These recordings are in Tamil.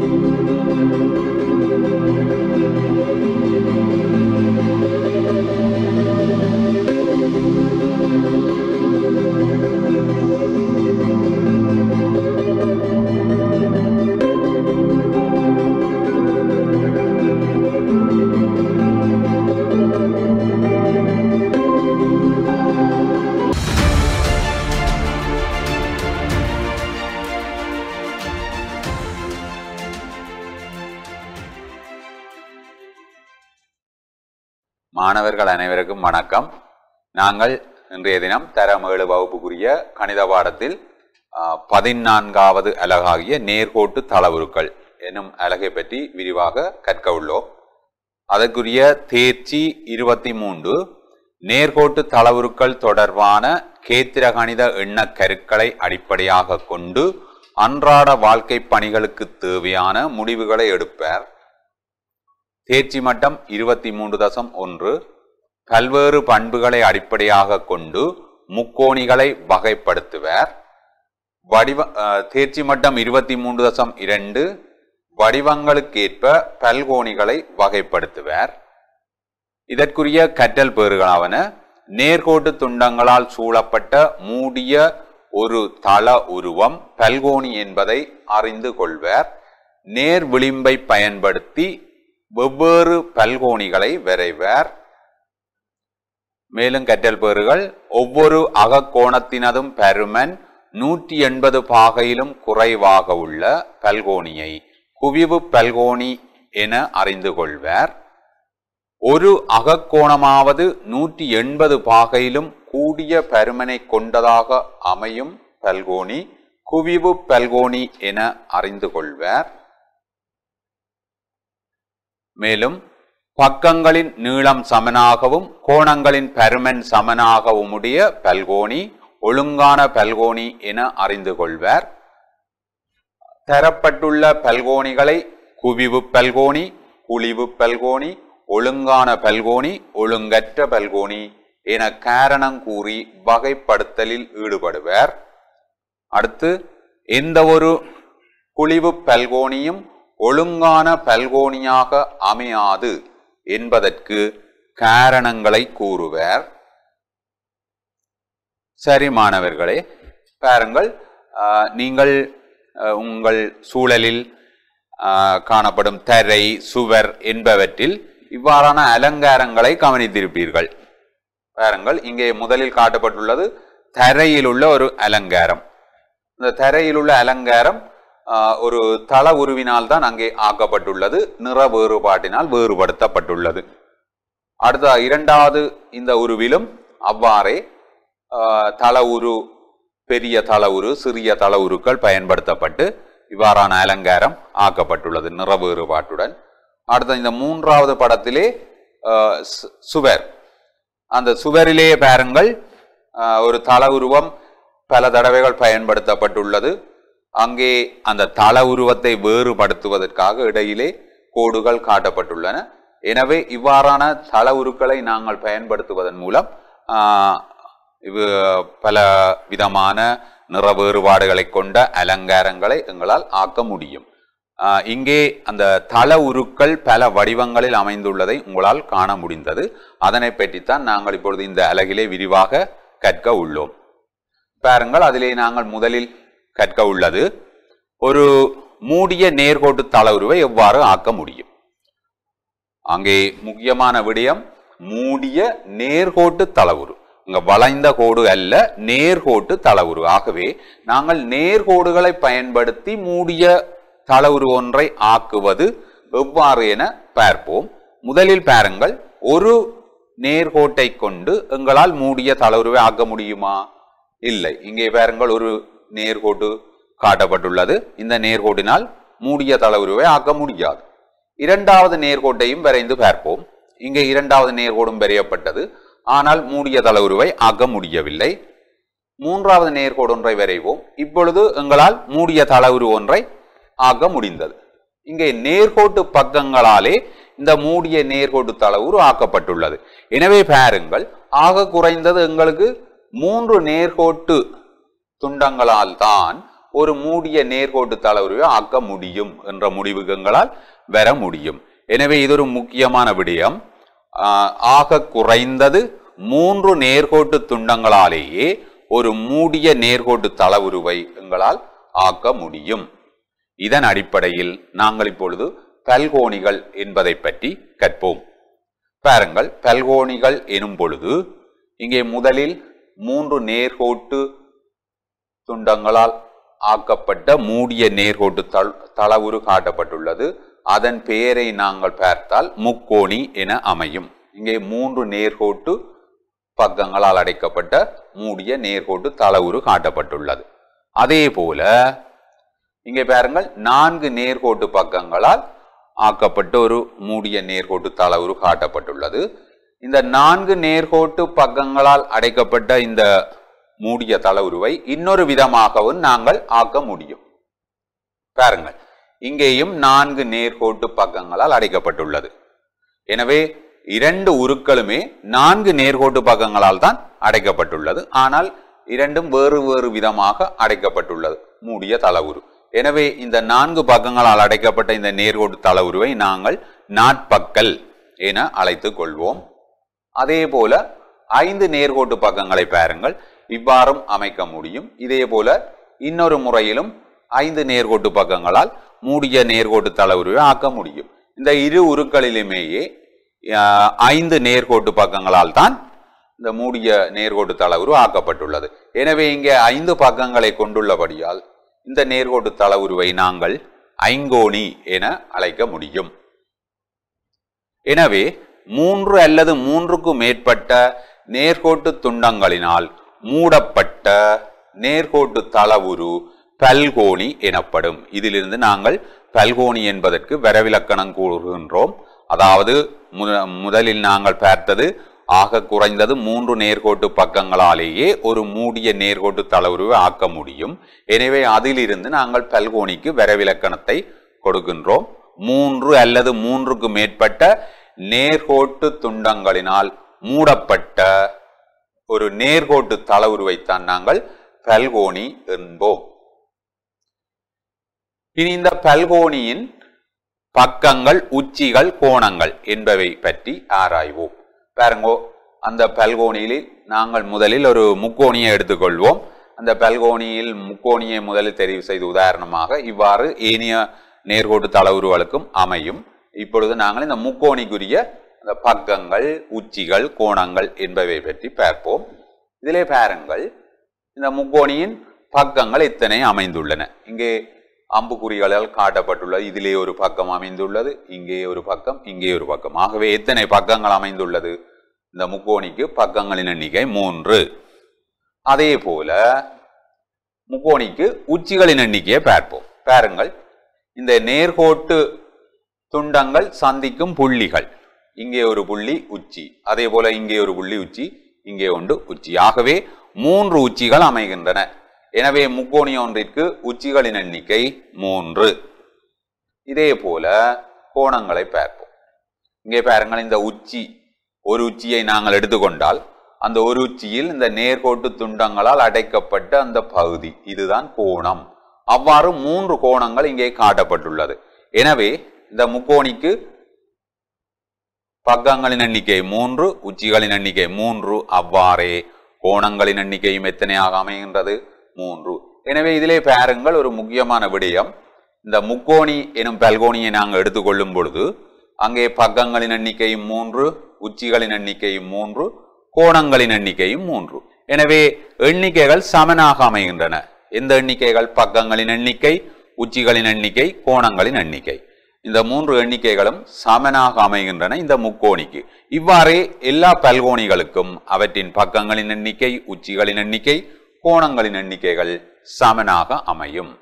you. அனைவருக்கும் வணக்கம் நாங்கள் இன்றைய தினம் தரம் ஏழு வகுப்புக்குரிய கணித பாடத்தில் பதினான்காவது அலகாகிய நேர்கோட்டு தளவுருக்கள் என்னும் அலகை பற்றி விரிவாக கற்க உள்ளோம் அதற்குரிய தேர்ச்சி இருபத்தி மூன்று நேர்கோட்டு தளவுருக்கள் தொடர்பான கேத்திர கணித எண்ண கருக்களை அடிப்படையாக கொண்டு அன்றாட வாழ்க்கை பணிகளுக்கு தேவையான முடிவுகளை எடுப்பார் தேர்ச்சி மட்டம் இருபத்தி மூன்று தசம் ஒன்று பல்வேறு பண்புகளை அடிப்படையாக கொண்டு முக்கோணிகளை வகைப்படுத்துவர் வடிவ தேர்ச்சி மட்டம் இருபத்தி மூன்று தசம் இரண்டு வடிவங்களுக்கேற்ப பல்கோணிகளை வகைப்படுத்துவர் இதற்குரிய கற்றல் பேறுகளாவன நேர்கோட்டு துண்டங்களால் சூழப்பட்ட மூடிய ஒரு தள உருவம் பல்கோணி என்பதை அறிந்து கொள்வர் நேர் விளிம்பை பயன்படுத்தி வெவ்வேறு பல்கோணிகளை வரைவர் மேலும் கற்றல் பேறுகள் ஒவ்வொரு அகக்கோணத்தினதும் பருமன் நூற்றி எண்பது பாகையிலும் குறைவாக உள்ள பல்கோணியை குவிவு பல்கோணி என அறிந்து கொள்வர் ஒரு அகக்கோணமாவது நூற்றி எண்பது பாகையிலும் கூடிய பருமனை கொண்டதாக அமையும் பல்கோணி குவிவு பல்கோணி என அறிந்து கொள்வர் மேலும் பக்கங்களின் நீளம் சமனாகவும் கோணங்களின் பருமன் சமனாகவும் உடைய பல்கோணி ஒழுங்கான பல்கோணி என அறிந்து கொள்வர் தரப்பட்டுள்ள பல்கோணிகளை குவிவு பல்கோணி குழிவு பல்கோணி ஒழுங்கான பல்கோணி ஒழுங்கற்ற பல்கோணி என காரணம் கூறி வகைப்படுத்தலில் ஈடுபடுவர் அடுத்து எந்த ஒரு குழிவு பல்கோணியும் ஒழுங்கான பல்கோணியாக அமையாது என்பதற்கு காரணங்களை கூறுவர் சரி மாணவர்களே பாருங்கள் நீங்கள் உங்கள் சூழலில் காணப்படும் தரை சுவர் என்பவற்றில் இவ்வாறான அலங்காரங்களை கவனித்திருப்பீர்கள் பாருங்கள் இங்கே முதலில் காட்டப்பட்டுள்ளது தரையில் உள்ள ஒரு அலங்காரம் இந்த தரையில் உள்ள அலங்காரம் ஒரு தள உருவினால் தான் அங்கே ஆக்கப்பட்டுள்ளது நிற வேறுபாட்டினால் வேறுபடுத்தப்பட்டுள்ளது அடுத்த இரண்டாவது இந்த உருவிலும் அவ்வாறே தள உரு பெரிய தள உரு சிறிய தள உருக்கள் பயன்படுத்தப்பட்டு இவ்வாறான அலங்காரம் ஆக்கப்பட்டுள்ளது நிற வேறுபாட்டுடன் அடுத்த இந்த மூன்றாவது படத்திலே சுவர் அந்த சுவரிலேயே பாருங்கள் ஒரு தள உருவம் பல தடவைகள் பயன்படுத்தப்பட்டுள்ளது அங்கே அந்த தள உருவத்தை வேறுபடுத்துவதற்காக இடையிலே கோடுகள் காட்டப்பட்டுள்ளன எனவே இவ்வாறான தள உருக்களை நாங்கள் பயன்படுத்துவதன் மூலம் இது பல விதமான நிற வேறுபாடுகளை கொண்ட அலங்காரங்களை எங்களால் ஆக்க முடியும் இங்கே அந்த தள உருக்கள் பல வடிவங்களில் அமைந்துள்ளதை உங்களால் காண முடிந்தது அதனை பற்றித்தான் நாங்கள் இப்பொழுது இந்த அலகிலே விரிவாக கற்க உள்ளோம் பாருங்கள் அதிலே நாங்கள் முதலில் கற்க உள்ளது ஒரு மூடிய நேர்கோட்டு தளவுருவை எவ்வாறு ஆக்க முடியும் அங்கே முக்கியமான விடயம் மூடிய நேர்கோட்டு தளவுரு இங்க வளைந்த கோடு அல்ல நேர்கோட்டு தளவுரு ஆகவே நாங்கள் நேர்கோடுகளை பயன்படுத்தி மூடிய தளவுரு ஒன்றை ஆக்குவது எவ்வாறு என பார்ப்போம் முதலில் பாருங்கள் ஒரு நேர்கோட்டை கொண்டு எங்களால் மூடிய தளவுருவை ஆக்க முடியுமா இல்லை இங்கே பாருங்கள் ஒரு நேர்கோட்டு காட்டப்பட்டுள்ளது இந்த நேர்கோட்டினால் மூடிய தளவுருவை ஆக்க முடியாது இரண்டாவது நேர்கோட்டையும் வரைந்து பார்ப்போம் இங்கே இரண்டாவது நேர்கோடும் வரையப்பட்டது ஆனால் மூடிய தளவுருவை ஆக்க முடியவில்லை மூன்றாவது நேர்கோடு ஒன்றை வரைவோம் இப்பொழுது எங்களால் மூடிய தளவுரு ஒன்றை ஆக முடிந்தது இங்கே நேர்கோட்டு பக்கங்களாலே இந்த மூடிய நேர்கோட்டு தளவுரு ஆக்கப்பட்டுள்ளது எனவே பாருங்கள் ஆக குறைந்தது எங்களுக்கு மூன்று நேர்கோட்டு துண்டங்களால் தான் ஒரு மூடிய நேர்கோட்டு தளர்வை ஆக்க முடியும் என்ற முடிவுகங்களால் வர முடியும் எனவே இது ஒரு முக்கியமான விடயம் ஆக குறைந்தது மூன்று நேர்கோட்டு துண்டங்களாலேயே ஒரு மூடிய நேர்கோட்டு தளவுருவை எங்களால் ஆக்க முடியும் இதன் அடிப்படையில் நாங்கள் இப்பொழுது பல்கோணிகள் என்பதை பற்றி கற்போம் பாருங்கள் பல்கோணிகள் எனும் பொழுது இங்கே முதலில் மூன்று நேர்கோட்டு துண்டங்களால் ஆக்கப்பட்ட மூடிய நேர்கோட்டு தள் தளவுரு காட்டப்பட்டுள்ளது அதன் பெயரை நாங்கள் பார்த்தால் முக்கோணி என அமையும் இங்கே மூன்று நேர்கோட்டு பக்கங்களால் அடைக்கப்பட்ட மூடிய நேர்கோட்டு தளவுரு காட்டப்பட்டுள்ளது அதே போல இங்கே பாருங்கள் நான்கு நேர்கோட்டு பக்கங்களால் ஆக்கப்பட்ட ஒரு மூடிய நேர்கோட்டு தளவுரு காட்டப்பட்டுள்ளது இந்த நான்கு நேர்கோட்டு பக்கங்களால் அடைக்கப்பட்ட இந்த மூடிய தளவுருவை இன்னொரு விதமாகவும் நாங்கள் ஆக்க முடியும் பாருங்கள் இங்கேயும் நான்கு நேர்கோட்டு பக்கங்களால் அடைக்கப்பட்டுள்ளது எனவே இரண்டு உருக்களுமே நான்கு நேர்கோட்டு பக்கங்களால் தான் அடைக்கப்பட்டுள்ளது ஆனால் இரண்டும் வேறு வேறு விதமாக அடைக்கப்பட்டுள்ளது மூடிய தளவுரு எனவே இந்த நான்கு பக்கங்களால் அடைக்கப்பட்ட இந்த நேர்கோட்டு தளவுருவை நாங்கள் நாட்பக்கல் என அழைத்துக் கொள்வோம் அதே போல ஐந்து நேர்கோட்டு பக்கங்களை பாருங்கள் இவ்வாறும் அமைக்க முடியும் இதே போல இன்னொரு முறையிலும் ஐந்து நேர்கோட்டு பக்கங்களால் மூடிய நேர்கோட்டு தலைவுருவை ஆக்க முடியும் இந்த இரு உருக்களிலுமேயே ஐந்து நேர்கோட்டு பக்கங்களால் தான் இந்த மூடிய நேர்கோட்டு தளவுரு ஆக்கப்பட்டுள்ளது எனவே இங்கே ஐந்து பக்கங்களை கொண்டுள்ளபடியால் இந்த நேர்கோட்டு தளவுருவை நாங்கள் ஐங்கோணி என அழைக்க முடியும் எனவே மூன்று அல்லது மூன்றுக்கும் மேற்பட்ட நேர்கோட்டு துண்டங்களினால் மூடப்பட்ட நேர்கோட்டு தளவுரு பல்கோணி எனப்படும் இதிலிருந்து நாங்கள் பல்கோணி என்பதற்கு வரவிலக்கணம் கூறுகின்றோம் அதாவது முதலில் நாங்கள் பார்த்தது ஆக குறைந்தது மூன்று நேர்கோட்டு பக்கங்களாலேயே ஒரு மூடிய நேர்கோட்டு தளவுருவை ஆக்க முடியும் எனவே அதிலிருந்து நாங்கள் பல்கோணிக்கு வரவிலக்கணத்தை கொடுக்கின்றோம் மூன்று அல்லது மூன்றுக்கு மேற்பட்ட நேர்கோட்டு துண்டங்களினால் மூடப்பட்ட ஒரு நேர்கோட்டு தளவுருவைத்தான் நாங்கள் பல்கோணி என்போம் இனி இந்த பல்கோணியின் பக்கங்கள் உச்சிகள் கோணங்கள் என்பவை பற்றி ஆராய்வோம் பாருங்கோ அந்த பல்கோணியில் நாங்கள் முதலில் ஒரு முக்கோணியை எடுத்துக்கொள்வோம் அந்த பல்கோணியில் முக்கோணியை முதலில் தெரிவு செய்து உதாரணமாக இவ்வாறு ஏனிய நேர்கோட்டு தளவுருவலுக்கும் அமையும் இப்பொழுது நாங்கள் இந்த முக்கோணிக்குரிய இந்த பக்கங்கள் உச்சிகள் கோணங்கள் என்பவை பற்றி பார்ப்போம் இதிலே பாருங்கள் இந்த முக்கோணியின் பக்கங்கள் இத்தனை அமைந்துள்ளன இங்கே அம்புக்குறிகளால் காட்டப்பட்டுள்ளது இதிலே ஒரு பக்கம் அமைந்துள்ளது இங்கே ஒரு பக்கம் இங்கே ஒரு பக்கம் ஆகவே எத்தனை பக்கங்கள் அமைந்துள்ளது இந்த முக்கோணிக்கு பக்கங்களின் எண்ணிக்கை மூன்று அதே போல முக்கோணிக்கு உச்சிகளின் எண்ணிக்கையை பார்ப்போம் பாருங்கள் இந்த நேர்கோட்டு துண்டங்கள் சந்திக்கும் புள்ளிகள் இங்கே ஒரு புள்ளி உச்சி அதே போல இங்கே ஒரு புள்ளி உச்சி இங்கே ஒன்று உச்சி ஆகவே மூன்று உச்சிகள் அமைகின்றன எனவே முக்கோணி ஒன்றிற்கு உச்சிகளின் எண்ணிக்கை மூன்று இதே போல கோணங்களை பார்ப்போம் இங்கே பாருங்கள் இந்த உச்சி ஒரு உச்சியை நாங்கள் எடுத்துக்கொண்டால் அந்த ஒரு உச்சியில் இந்த நேர்கோட்டு துண்டங்களால் அடைக்கப்பட்ட அந்த பகுதி இதுதான் கோணம் அவ்வாறு மூன்று கோணங்கள் இங்கே காட்டப்பட்டுள்ளது எனவே இந்த முக்கோணிக்கு பக்கங்களின் எண்ணிக்கை மூன்று உச்சிகளின் எண்ணிக்கை மூன்று அவ்வாறே கோணங்களின் எண்ணிக்கையும் எத்தனையாக அமைகின்றது மூன்று எனவே இதிலே பாருங்கள் ஒரு முக்கியமான விடயம் இந்த முக்கோணி எனும் பல்கோணியை நாங்கள் எடுத்துக்கொள்ளும் பொழுது அங்கே பக்கங்களின் எண்ணிக்கையும் மூன்று உச்சிகளின் எண்ணிக்கையும் மூன்று கோணங்களின் எண்ணிக்கையும் மூன்று எனவே எண்ணிக்கைகள் சமனாக அமைகின்றன எந்த எண்ணிக்கைகள் பக்கங்களின் எண்ணிக்கை உச்சிகளின் எண்ணிக்கை கோணங்களின் எண்ணிக்கை இந்த மூன்று எண்ணிக்கைகளும் சமனாக அமைகின்றன இந்த முக்கோணிக்கு இவ்வாறே எல்லா பல்கோணிகளுக்கும் அவற்றின் பக்கங்களின் எண்ணிக்கை உச்சிகளின் எண்ணிக்கை கோணங்களின் எண்ணிக்கைகள் சமனாக அமையும்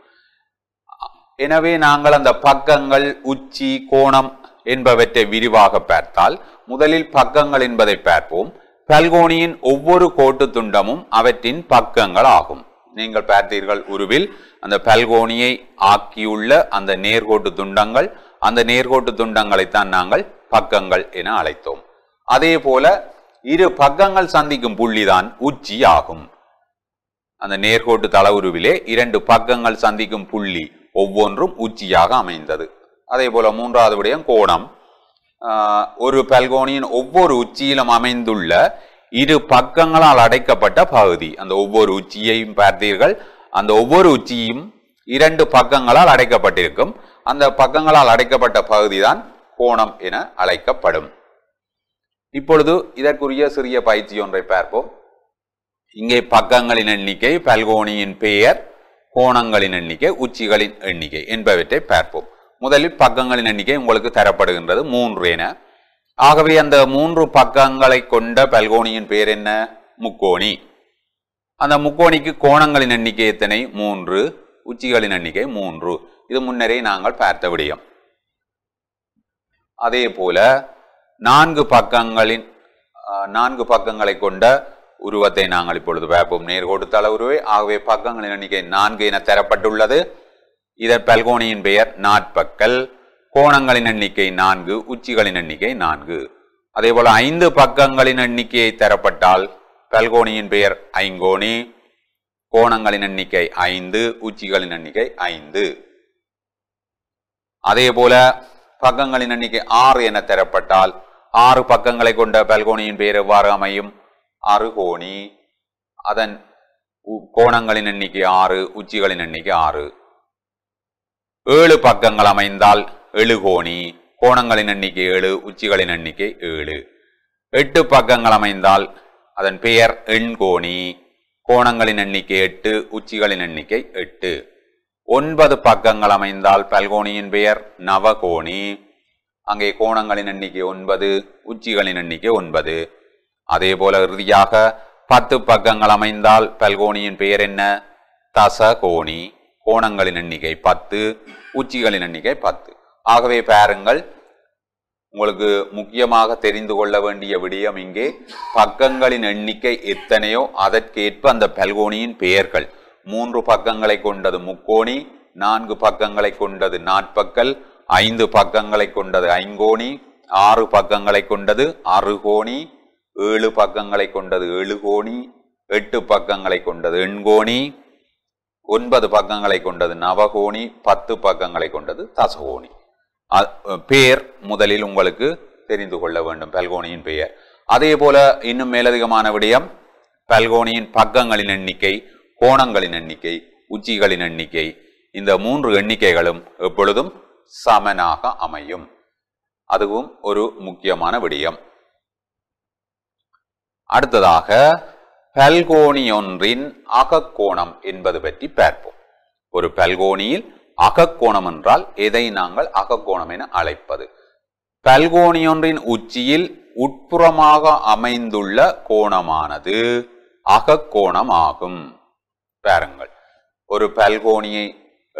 எனவே நாங்கள் அந்த பக்கங்கள் உச்சி கோணம் என்பவற்றை விரிவாக பார்த்தால் முதலில் பக்கங்கள் என்பதை பார்ப்போம் பல்கோணியின் ஒவ்வொரு கோட்டு துண்டமும் அவற்றின் பக்கங்கள் ஆகும் நீங்கள் பார்த்தீர்கள் உருவில் அந்த பல்கோணியை ஆக்கியுள்ள அந்த நேர்கோட்டு துண்டங்கள் அந்த நேர்கோட்டு துண்டங்களைத்தான் நாங்கள் பக்கங்கள் என அழைத்தோம் அதே போல இரு பக்கங்கள் சந்திக்கும் புள்ளிதான் உச்சி ஆகும் அந்த நேர்கோட்டு தளவுருவிலே இரண்டு பக்கங்கள் சந்திக்கும் புள்ளி ஒவ்வொன்றும் உச்சியாக அமைந்தது அதே போல மூன்றாவது விடயம் கோணம் ஒரு பல்கோணியின் ஒவ்வொரு உச்சியிலும் அமைந்துள்ள இரு பக்கங்களால் அடைக்கப்பட்ட பகுதி அந்த ஒவ்வொரு உச்சியையும் பார்த்தீர்கள் அந்த ஒவ்வொரு உச்சியும் இரண்டு பக்கங்களால் அடைக்கப்பட்டிருக்கும் அந்த பக்கங்களால் அடைக்கப்பட்ட பகுதிதான் கோணம் என அழைக்கப்படும் இப்பொழுது இதற்குரிய சிறிய பயிற்சி ஒன்றை பார்ப்போம் இங்கே பக்கங்களின் எண்ணிக்கை பல்கோணியின் பெயர் கோணங்களின் எண்ணிக்கை உச்சிகளின் எண்ணிக்கை என்பவற்றை பார்ப்போம் முதலில் பக்கங்களின் எண்ணிக்கை உங்களுக்கு தரப்படுகின்றது மூன்று என ஆகவே அந்த மூன்று பக்கங்களை கொண்ட பல்கோணியின் பெயர் என்ன முக்கோணி அந்த முக்கோணிக்கு கோணங்களின் எண்ணிக்கை எத்தனை மூன்று உச்சிகளின் எண்ணிக்கை மூன்று இது முன்னரே நாங்கள் பார்த்த விடயம் அதே போல நான்கு பக்கங்களின் நான்கு பக்கங்களை கொண்ட உருவத்தை நாங்கள் இப்பொழுது பார்ப்போம் நேர்கோடுத்தள உருவை ஆகவே பக்கங்களின் எண்ணிக்கை நான்கு என தரப்பட்டுள்ளது இதன் பல்கோணியின் பெயர் நாட்பக்கல் கோணங்களின் எண்ணிக்கை நான்கு உச்சிகளின் எண்ணிக்கை நான்கு அதே போல ஐந்து பக்கங்களின் எண்ணிக்கையை தரப்பட்டால் பல்கோணியின் பெயர் ஐங்கோணி கோணங்களின் எண்ணிக்கை ஐந்து உச்சிகளின் எண்ணிக்கை ஐந்து அதே போல பக்கங்களின் எண்ணிக்கை ஆறு என தரப்பட்டால் ஆறு பக்கங்களை கொண்ட பல்கோணியின் பெயர் எவ்வாறு அமையும் அறுகோணி அதன் கோணங்களின் எண்ணிக்கை ஆறு உச்சிகளின் எண்ணிக்கை ஆறு ஏழு பக்கங்கள் அமைந்தால் எழுகோணி கோணங்களின் எண்ணிக்கை ஏழு உச்சிகளின் எண்ணிக்கை ஏழு எட்டு பக்கங்கள் அமைந்தால் அதன் பெயர் எண்கோணி கோணங்களின் எண்ணிக்கை எட்டு உச்சிகளின் எண்ணிக்கை எட்டு ஒன்பது பக்கங்கள் அமைந்தால் பல்கோணியின் பெயர் நவகோணி அங்கே கோணங்களின் எண்ணிக்கை ஒன்பது உச்சிகளின் எண்ணிக்கை ஒன்பது அதே போல இறுதியாக பத்து பக்கங்கள் அமைந்தால் பல்கோணியின் பெயர் என்ன தசகோணி கோணங்களின் எண்ணிக்கை பத்து உச்சிகளின் எண்ணிக்கை பத்து ஆகவே பாருங்கள் உங்களுக்கு முக்கியமாக தெரிந்து கொள்ள வேண்டிய விடயம் இங்கே பக்கங்களின் எண்ணிக்கை எத்தனையோ அதற்கேற்ப அந்த பல்கோணியின் பெயர்கள் மூன்று பக்கங்களை கொண்டது முக்கோணி நான்கு பக்கங்களை கொண்டது நாற்பக்கல் ஐந்து பக்கங்களை கொண்டது ஐங்கோணி ஆறு பக்கங்களை கொண்டது அறுகோணி ஏழு பக்கங்களை கொண்டது எழுகோணி எட்டு பக்கங்களை கொண்டது எண்கோணி ஒன்பது பக்கங்களை கொண்டது நவகோணி பத்து பக்கங்களை கொண்டது தசகோணி பேர் முதலில் உங்களுக்கு தெரிந்து கொள்ள வேண்டும் பல்கோனியின் பெயர் அதே போல இன்னும் மேலதிகமான விடயம் பல்கோனியின் பக்கங்களின் எண்ணிக்கை கோணங்களின் எண்ணிக்கை உச்சிகளின் எண்ணிக்கை இந்த மூன்று எண்ணிக்கைகளும் எப்பொழுதும் சமனாக அமையும் அதுவும் ஒரு முக்கியமான விடயம் அடுத்ததாக பல்கோணியொன்றின் அகக்கோணம் என்பது பற்றி பார்ப்போம் ஒரு பல்கோனியில் அகக்கோணம் என்றால் எதை நாங்கள் அகக்கோணம் என அழைப்பது பல்கோணியொன்றின் உச்சியில் உட்புறமாக அமைந்துள்ள கோணமானது அகக்கோணமாகும் பாருங்கள் ஒரு பல்கோணியை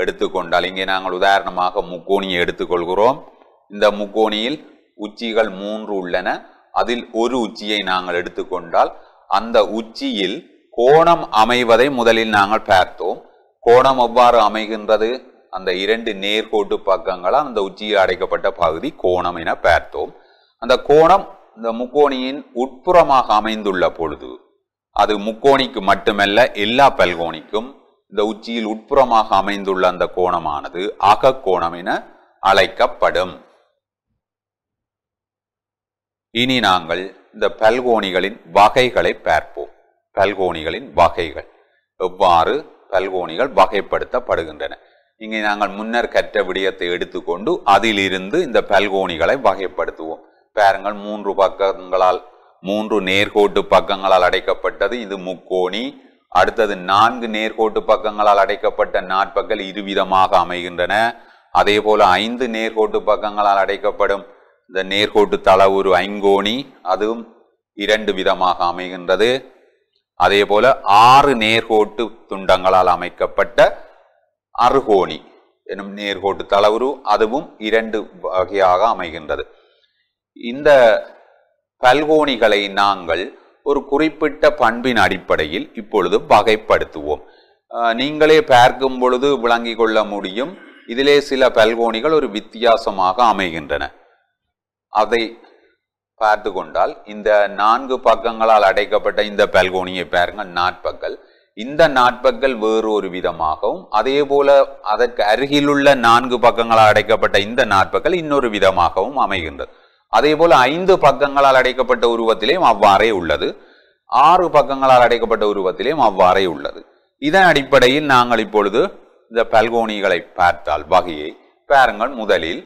எடுத்துக்கொண்டால் இங்கே நாங்கள் உதாரணமாக முக்கோணியை எடுத்துக்கொள்கிறோம் இந்த முக்கோணியில் உச்சிகள் மூன்று உள்ளன அதில் ஒரு உச்சியை நாங்கள் எடுத்துக்கொண்டால் அந்த உச்சியில் கோணம் அமைவதை முதலில் நாங்கள் பார்த்தோம் கோணம் எவ்வாறு அமைகின்றது அந்த இரண்டு நேர்கோட்டு பக்கங்களால் அந்த உச்சியில் அடைக்கப்பட்ட பகுதி கோணம் என பார்த்தோம் அந்த கோணம் இந்த முக்கோணியின் உட்புறமாக அமைந்துள்ள பொழுது அது முக்கோணிக்கு மட்டுமல்ல எல்லா பல்கோணிக்கும் இந்த உச்சியில் உட்புறமாக அமைந்துள்ள அந்த கோணமானது அகக்கோணம் என அழைக்கப்படும் இனி நாங்கள் இந்த பல்கோணிகளின் வகைகளை பார்ப்போம் பல்கோணிகளின் வகைகள் எவ்வாறு பல்கோணிகள் வகைப்படுத்தப்படுகின்றன இங்கே நாங்கள் முன்னர் கற்ற விடயத்தை எடுத்துக்கொண்டு அதிலிருந்து இந்த பல்கோணிகளை வகைப்படுத்துவோம் பாருங்கள் மூன்று பக்கங்களால் மூன்று நேர்கோட்டு பக்கங்களால் அடைக்கப்பட்டது இது முக்கோணி அடுத்தது நான்கு நேர்கோட்டு பக்கங்களால் அடைக்கப்பட்ட நாட்பக்கள் இருவிதமாக அமைகின்றன அதே போல ஐந்து நேர்கோட்டு பக்கங்களால் அடைக்கப்படும் இந்த நேர்கோட்டு தள ஒரு ஐங்கோணி அதுவும் இரண்டு விதமாக அமைகின்றது அதே போல ஆறு நேர்கோட்டு துண்டங்களால் அமைக்கப்பட்ட அருகோணி எனும் நேர்கோட்டு தளவுரு அதுவும் இரண்டு வகையாக அமைகின்றது இந்த பல்கோணிகளை நாங்கள் ஒரு குறிப்பிட்ட பண்பின் அடிப்படையில் இப்பொழுது வகைப்படுத்துவோம் நீங்களே பார்க்கும் பொழுது விளங்கி கொள்ள முடியும் இதிலே சில பல்கோணிகள் ஒரு வித்தியாசமாக அமைகின்றன அதை பார்த்து கொண்டால் இந்த நான்கு பக்கங்களால் அடைக்கப்பட்ட இந்த பல்கோணியை பாருங்கள் நாற்பக்கல் இந்த வேறு ஒரு விதமாகவும் அதே போல அதற்கு அருகிலுள்ள நான்கு பக்கங்களால் அடைக்கப்பட்ட இந்த நாட்பக்கள் இன்னொரு விதமாகவும் அமைகின்றது அதே போல ஐந்து பக்கங்களால் அடைக்கப்பட்ட உருவத்திலேயும் அவ்வாறே உள்ளது ஆறு பக்கங்களால் அடைக்கப்பட்ட உருவத்திலேயும் அவ்வாறே உள்ளது இதன் அடிப்படையில் நாங்கள் இப்பொழுது இந்த பல்கோனிகளை பார்த்தால் வகையை பாருங்கள் முதலில்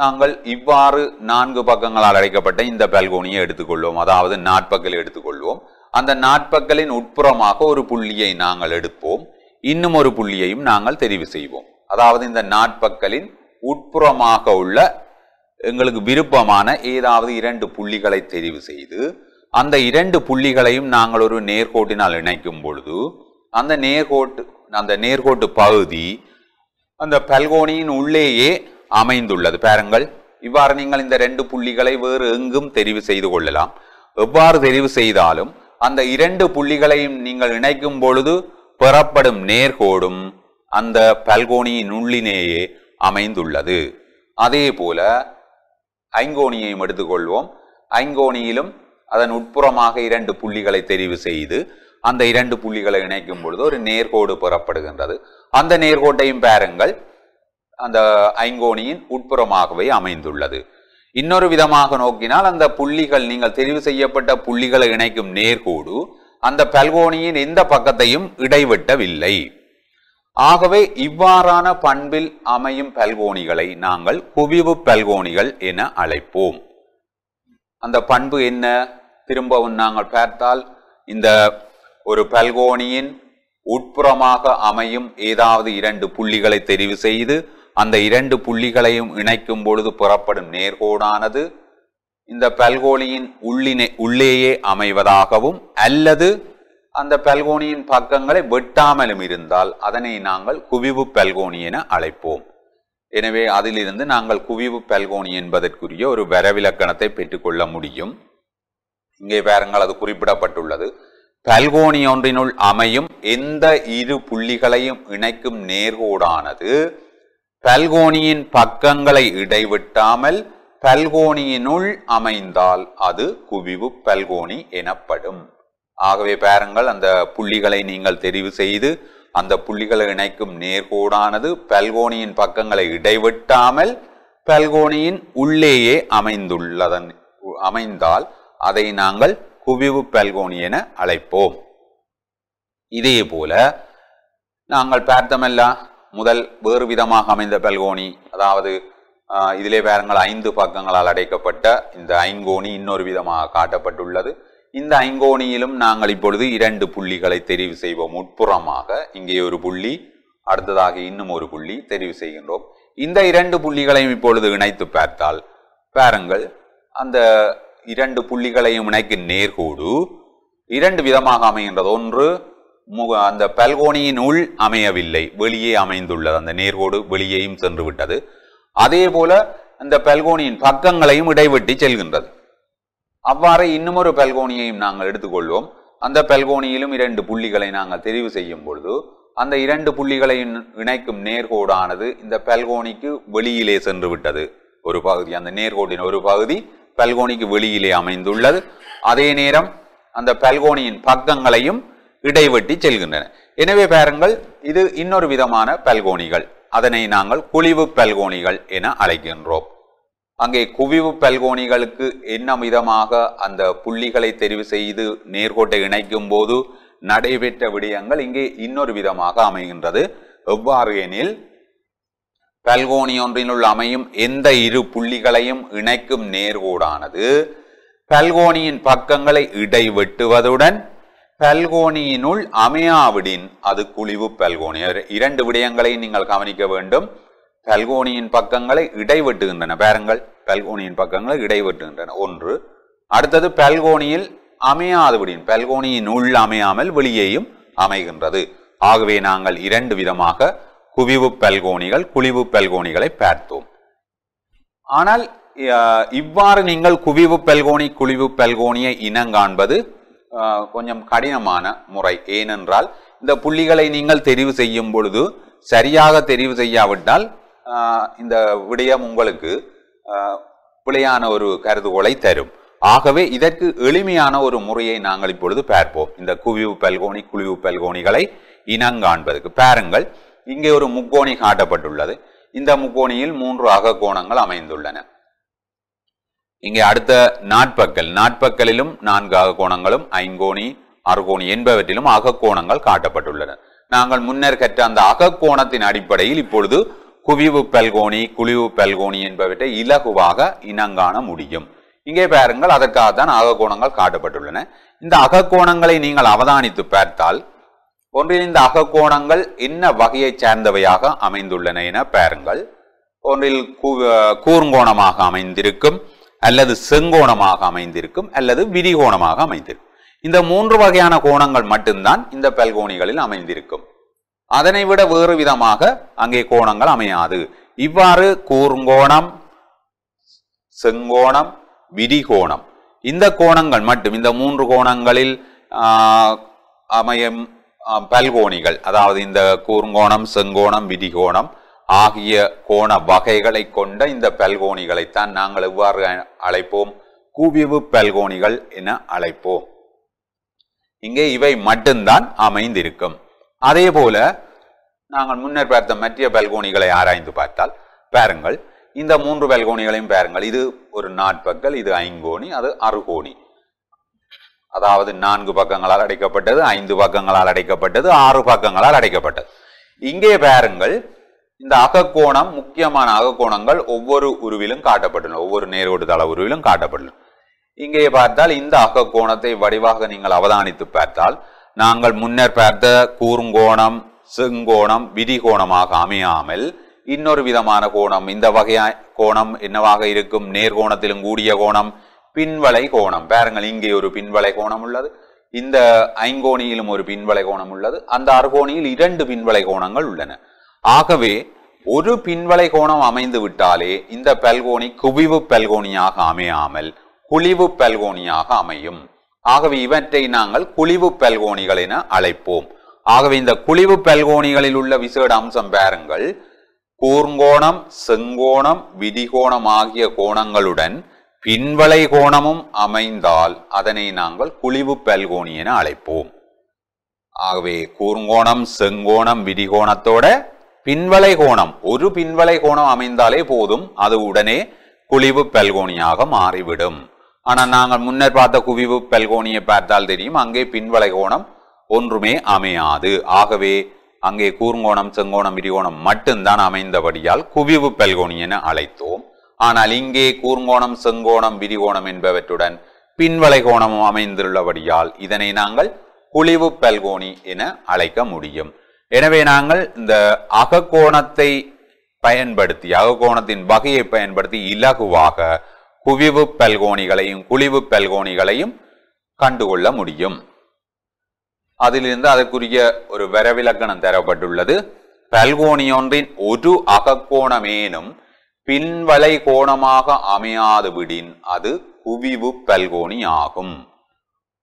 நாங்கள் இவ்வாறு நான்கு பக்கங்களால் அடைக்கப்பட்ட இந்த பல்கோனியை எடுத்துக்கொள்வோம் அதாவது நாட்பக்கல் எடுத்துக்கொள்வோம் அந்த நாட்பக்கலின் உட்புறமாக ஒரு புள்ளியை நாங்கள் எடுப்போம் இன்னும் ஒரு புள்ளியையும் நாங்கள் தெரிவு செய்வோம் அதாவது இந்த நாட்பக்கலின் உட்புறமாக உள்ள எங்களுக்கு விருப்பமான ஏதாவது இரண்டு புள்ளிகளை தெரிவு செய்து அந்த இரண்டு புள்ளிகளையும் நாங்கள் ஒரு நேர்கோட்டினால் இணைக்கும் பொழுது அந்த நேர்கோட்டு அந்த நேர்கோட்டு பகுதி அந்த பல்கோணியின் உள்ளேயே அமைந்துள்ளது பாருங்கள் இவ்வாறு நீங்கள் இந்த ரெண்டு புள்ளிகளை வேறு எங்கும் தெரிவு செய்து கொள்ளலாம் எவ்வாறு தெரிவு செய்தாலும் அந்த இரண்டு புள்ளிகளையும் நீங்கள் இணைக்கும் பொழுது பெறப்படும் நேர்கோடும் அந்த பல்கோணியின் உள்ளினேயே அமைந்துள்ளது அதே போல ஐங்கோணியையும் எடுத்துக்கொள்வோம் ஐங்கோணியிலும் அதன் உட்புறமாக இரண்டு புள்ளிகளை தெரிவு செய்து அந்த இரண்டு புள்ளிகளை இணைக்கும் பொழுது ஒரு நேர்கோடு பெறப்படுகின்றது அந்த நேர்கோட்டையும் பாருங்கள் அந்த ஐங்கோணியின் உட்புறமாகவே அமைந்துள்ளது இன்னொரு விதமாக நோக்கினால் அந்த புள்ளிகள் நீங்கள் தெரிவு செய்யப்பட்ட புள்ளிகளை இணைக்கும் நேர்கோடு அந்த பல்கோணியின் எந்த பக்கத்தையும் இடைவெட்டவில்லை ஆகவே இவ்வாறான பண்பில் அமையும் பல்கோணிகளை நாங்கள் குவிவு பல்கோணிகள் என அழைப்போம் அந்த பண்பு என்ன திரும்பவும் நாங்கள் பார்த்தால் இந்த ஒரு பல்கோணியின் உட்புறமாக அமையும் ஏதாவது இரண்டு புள்ளிகளை தெரிவு செய்து அந்த இரண்டு புள்ளிகளையும் இணைக்கும் பொழுது புறப்படும் நேர்கோடானது இந்த பல்கோணியின் உள்ளினை உள்ளேயே அமைவதாகவும் அல்லது அந்த பல்கோணியின் பக்கங்களை வெட்டாமலும் இருந்தால் அதனை நாங்கள் குவிவு பல்கோணி என அழைப்போம் எனவே அதிலிருந்து நாங்கள் குவிவு பல்கோணி என்பதற்குரிய ஒரு வரவிலக்கணத்தை பெற்றுக்கொள்ள முடியும் இங்கே பாருங்கள் அது குறிப்பிடப்பட்டுள்ளது பல்கோணி ஒன்றினுள் அமையும் எந்த இரு புள்ளிகளையும் இணைக்கும் நேர்கோடானது பல்கோணியின் பக்கங்களை இடைவிட்டாமல் பல்கோணியினுள் அமைந்தால் அது குவிவு பல்கோணி எனப்படும் ஆகவே பாருங்கள் அந்த புள்ளிகளை நீங்கள் தெரிவு செய்து அந்த புள்ளிகளை இணைக்கும் நேர்கோடானது பல்கோணியின் பக்கங்களை இடைவிட்டாமல் பல்கோணியின் உள்ளேயே அமைந்துள்ளதன் அமைந்தால் அதை நாங்கள் குவிவு பல்கோணி என அழைப்போம் இதே போல நாங்கள் பார்த்தமல்லா முதல் வேறு விதமாக அமைந்த பல்கோணி அதாவது இதிலே பாருங்கள் ஐந்து பக்கங்களால் அடைக்கப்பட்ட இந்த ஐங்கோணி இன்னொரு விதமாக காட்டப்பட்டுள்ளது இந்த ஐங்கோணியிலும் நாங்கள் இப்பொழுது இரண்டு புள்ளிகளை தெரிவு செய்வோம் உட்புறமாக இங்கே ஒரு புள்ளி அடுத்ததாக இன்னும் ஒரு புள்ளி தெரிவு செய்கின்றோம் இந்த இரண்டு புள்ளிகளையும் இப்பொழுது இணைத்து பார்த்தால் பாருங்கள் அந்த இரண்டு புள்ளிகளையும் இணைக்கும் நேர்கோடு இரண்டு விதமாக அமைகின்றது ஒன்று அந்த பல்கோனியின் உள் அமையவில்லை வெளியே அமைந்துள்ளது அந்த நேர்கோடு வெளியேயும் சென்று விட்டது அதே போல அந்த பல்கோனியின் பக்கங்களையும் இடைவெட்டி செல்கின்றது அவ்வாறு இன்னுமொரு பல்கோணியையும் நாங்கள் எடுத்துக்கொள்வோம் அந்த பல்கோணியிலும் இரண்டு புள்ளிகளை நாங்கள் தெரிவு செய்யும் பொழுது அந்த இரண்டு புள்ளிகளையும் இணைக்கும் நேர்கோடானது இந்த பல்கோணிக்கு வெளியிலே சென்று விட்டது ஒரு பகுதி அந்த நேர்கோடின் ஒரு பகுதி பல்கோனிக்கு வெளியிலே அமைந்துள்ளது அதே நேரம் அந்த பல்கோனியின் பக்கங்களையும் இடைவெட்டி செல்கின்றன எனவே பாருங்கள் இது இன்னொரு விதமான பல்கோணிகள் அதனை நாங்கள் குழிவு பல்கோணிகள் என அழைக்கின்றோம் அங்கே குவிவு பல்கோணிகளுக்கு என்ன விதமாக அந்த புள்ளிகளை தெரிவு செய்து நேர்கோட்டை இணைக்கும் போது நடைபெற்ற விடயங்கள் இங்கே இன்னொரு விதமாக அமைகின்றது எவ்வாறு எனில் பல்கோணி ஒன்றினுள் அமையும் எந்த இரு புள்ளிகளையும் இணைக்கும் நேர்கோடானது பல்கோணியின் பக்கங்களை இடைவெட்டுவதுடன் பல்கோனியினுள் அமையாவிடின் அது குழிவு பல்கோனி இரண்டு விடயங்களை நீங்கள் கவனிக்க வேண்டும் பல்கோனியின் பக்கங்களை இடைவெட்டுகின்றன பேரங்கள் பல்கோனியின் பக்கங்களை இடைவெட்டுகின்றன ஒன்று அடுத்தது அமையாது விடின் பெல்கோனியின் உள் அமையாமல் வெளியேயும் அமைகின்றது ஆகவே நாங்கள் இரண்டு விதமாக குவிவு பல்கோனிகள் குழிவு பல்கோனிகளை பார்த்தோம் ஆனால் இவ்வாறு நீங்கள் குவிவு பல்கோனி குழிவு பல்கோனியை இனங்காண்பது கொஞ்சம் கடினமான முறை ஏனென்றால் இந்த புள்ளிகளை நீங்கள் தெரிவு செய்யும் பொழுது சரியாக தெரிவு செய்யாவிட்டால் இந்த விடயம் உங்களுக்கு பிழையான ஒரு கருதுகோளை தரும் ஆகவே இதற்கு எளிமையான ஒரு முறையை நாங்கள் இப்பொழுது பார்ப்போம் இந்த குவிவு பல்கோணி குழிவு பல்கோணிகளை இனங்காண்பதற்கு பாருங்கள் இங்கே ஒரு முக்கோணி காட்டப்பட்டுள்ளது இந்த முக்கோணியில் மூன்று அகக்கோணங்கள் அமைந்துள்ளன இங்கே அடுத்த நாட்பக்கல் நாட்பக்கலிலும் நான்கு அககோணங்களும் ஐங்கோணி அறுகோணி என்பவற்றிலும் அகக்கோணங்கள் காட்டப்பட்டுள்ளன நாங்கள் முன்னர் கற்ற அந்த அகக்கோணத்தின் அடிப்படையில் இப்பொழுது குவிவு பல்கோணி குழிவு பல்கோணி என்பவற்றை இலகுவாக இனங்காண முடியும் இங்கே பாருங்கள் அதற்காகத்தான் அகக்கோணங்கள் காட்டப்பட்டுள்ளன இந்த அகக்கோணங்களை நீங்கள் அவதானித்து பார்த்தால் ஒன்றில் இந்த அகக்கோணங்கள் என்ன வகையை சார்ந்தவையாக அமைந்துள்ளன என பாருங்கள் ஒன்றில் கூர்ங்கோணமாக அமைந்திருக்கும் அல்லது செங்கோணமாக அமைந்திருக்கும் அல்லது விரிகோணமாக அமைந்திருக்கும் இந்த மூன்று வகையான கோணங்கள் மட்டும்தான் இந்த பல்கோணிகளில் அமைந்திருக்கும் அதனை விட வேறு விதமாக அங்கே கோணங்கள் அமையாது இவ்வாறு கூர்ங்கோணம் செங்கோணம் விரிகோணம் இந்த கோணங்கள் மட்டும் இந்த மூன்று கோணங்களில் அமையும் பல்கோணிகள் அதாவது இந்த கூர்ங்கோணம் செங்கோணம் விதிகோணம் ஆகிய கோண வகைகளை கொண்ட இந்த பல்கோணிகளைத்தான் நாங்கள் எவ்வாறு அழைப்போம் குவிவு பல்கோணிகள் என அழைப்போம் இங்கே இவை மட்டும்தான் அமைந்திருக்கும் அதே போல நாங்கள் முன்னர் பார்த்த மற்ற பல்கோணிகளை ஆராய்ந்து பார்த்தால் பாருங்கள் இந்த மூன்று பல்கோணிகளையும் பாருங்கள் இது ஒரு நாற்பக்கல் இது ஐங்கோணி அது அறுகோணி அதாவது நான்கு பக்கங்களால் அடைக்கப்பட்டது ஐந்து பக்கங்களால் அடைக்கப்பட்டது ஆறு பக்கங்களால் அடைக்கப்பட்டது இங்கே பாருங்கள் இந்த அகக்கோணம் முக்கியமான அகக்கோணங்கள் ஒவ்வொரு உருவிலும் காட்டப்பட்டுள்ள ஒவ்வொரு நேரோடு தள உருவிலும் காட்டப்பட்டுள்ள இங்கே பார்த்தால் இந்த அகக்கோணத்தை வடிவாக நீங்கள் அவதானித்து பார்த்தால் நாங்கள் முன்னர் பார்த்த கூறுங்கோணம் செங்கோணம் விதிகோணமாக அமையாமல் இன்னொரு விதமான கோணம் இந்த வகையா கோணம் என்னவாக இருக்கும் நேர்கோணத்திலும் கூடிய கோணம் பின்வளை கோணம் பாருங்கள் இங்கே ஒரு பின்வளை கோணம் உள்ளது இந்த ஐங்கோணியிலும் ஒரு பின்வளை கோணம் உள்ளது அந்த அறுகோணியில் இரண்டு பின்வளை கோணங்கள் உள்ளன ஆகவே ஒரு பின்வளை கோணம் அமைந்து விட்டாலே இந்த பல்கோணி குவிவு பல்கோணியாக அமையாமல் குழிவு பல்கோணியாக அமையும் ஆகவே இவற்றை நாங்கள் குழிவு பல்கோணிகள் என அழைப்போம் ஆகவே இந்த குழிவு பல்கோணிகளில் உள்ள விசேட அம்சம் பாருங்கள் கூர்ங்கோணம் செங்கோணம் விதிகோணம் ஆகிய கோணங்களுடன் பின்வளை கோணமும் அமைந்தால் அதனை நாங்கள் குழிவு பல்கோணி என அழைப்போம் ஆகவே கூர்ங்கோணம் செங்கோணம் விதிகோணத்தோட பின்வளை கோணம் ஒரு பின்வளை கோணம் அமைந்தாலே போதும் அது உடனே குழிவு பல்கோணியாக மாறிவிடும் ஆனால் நாங்கள் முன்னர் பார்த்த குவிவு பல்கோணியை பார்த்தால் தெரியும் அங்கே பின்வளை கோணம் ஒன்றுமே அமையாது ஆகவே அங்கே கூர்ங்கோணம் செங்கோணம் விரிகோணம் மட்டும்தான் அமைந்தபடியால் குவிவு பல்கோணி என அழைத்தோம் ஆனால் இங்கே கூர்ங்கோணம் செங்கோணம் விரிகோணம் என்பவற்றுடன் பின்வளை கோணமும் அமைந்துள்ளபடியால் இதனை நாங்கள் குழிவு பல்கோணி என அழைக்க முடியும் எனவே நாங்கள் இந்த அகக்கோணத்தை பயன்படுத்தி அகக்கோணத்தின் வகையை பயன்படுத்தி இலகுவாக குவிவு பல்கோணிகளையும் குழிவு பல்கோணிகளையும் கண்டுகொள்ள முடியும் அதிலிருந்து அதற்குரிய ஒரு வரவிலக்கணம் தரப்பட்டுள்ளது பல்கோணியொன்றின் ஒரு அகக்கோணமேனும் பின்வலை கோணமாக அமையாதுவிடின் அது குவிவு பல்கோணி ஆகும்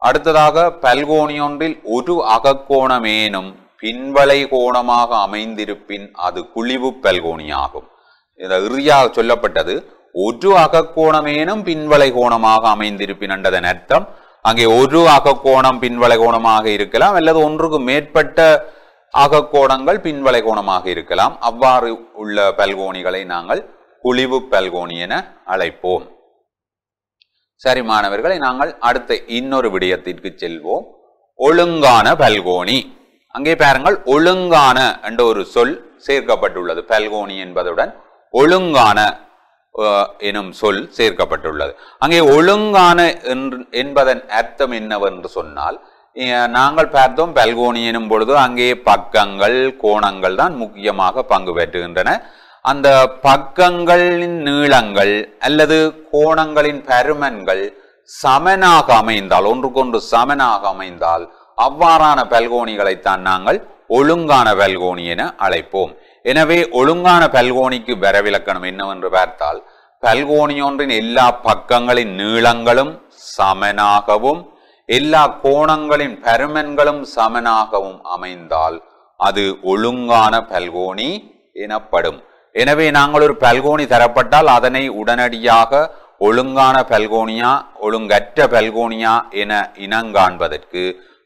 அடுத்ததாக பல்கோணியொன்றில் ஒரு அகக்கோணமேனும் பின்வலை கோணமாக அமைந்திருப்பின் அது குழிவு பல்கோணியாகும் இதை இறுதியாக சொல்லப்பட்டது ஒரு அகக்கோணமேனும் பின்வலை கோணமாக அமைந்திருப்பின் என்றதன் அர்த்தம் அங்கே ஒரு அகக்கோணம் பின்வலை கோணமாக இருக்கலாம் அல்லது ஒன்றுக்கு மேற்பட்ட அகக்கோணங்கள் பின்வலை கோணமாக இருக்கலாம் அவ்வாறு உள்ள பல்கோணிகளை நாங்கள் குழிவு பல்கோணி என அழைப்போம் சரி மாணவர்களை நாங்கள் அடுத்த இன்னொரு விடயத்திற்கு செல்வோம் ஒழுங்கான பல்கோணி அங்கே பாருங்கள் ஒழுங்கான என்ற ஒரு சொல் சேர்க்கப்பட்டுள்ளது பல்கோனி என்பதுடன் ஒழுங்கான எனும் சொல் சேர்க்கப்பட்டுள்ளது அங்கே ஒழுங்கான என்பதன் அர்த்தம் என்னவென்று சொன்னால் நாங்கள் பார்த்தோம் பல்கோனி எனும் பொழுது அங்கே பக்கங்கள் கோணங்கள் தான் முக்கியமாக பங்கு பெற்றுகின்றன அந்த பக்கங்களின் நீளங்கள் அல்லது கோணங்களின் பருமன்கள் சமனாக அமைந்தால் ஒன்றுக்கொன்று சமனாக அமைந்தால் அவ்வாறான பல்கோணிகளைத்தான் நாங்கள் ஒழுங்கான பல்கோணி என அழைப்போம் எனவே ஒழுங்கான பல்கோணிக்கு வரவிலக்கணம் என்னவென்று பார்த்தால் பல்கோணியொன்றின் எல்லா பக்கங்களின் நீளங்களும் சமனாகவும் எல்லா கோணங்களின் பருமன்களும் சமனாகவும் அமைந்தால் அது ஒழுங்கான பல்கோணி எனப்படும் எனவே நாங்கள் ஒரு பல்கோணி தரப்பட்டால் அதனை உடனடியாக ஒழுங்கான பல்கோனியா ஒழுங்கற்ற பல்கோனியா என இனங்காண்பதற்கு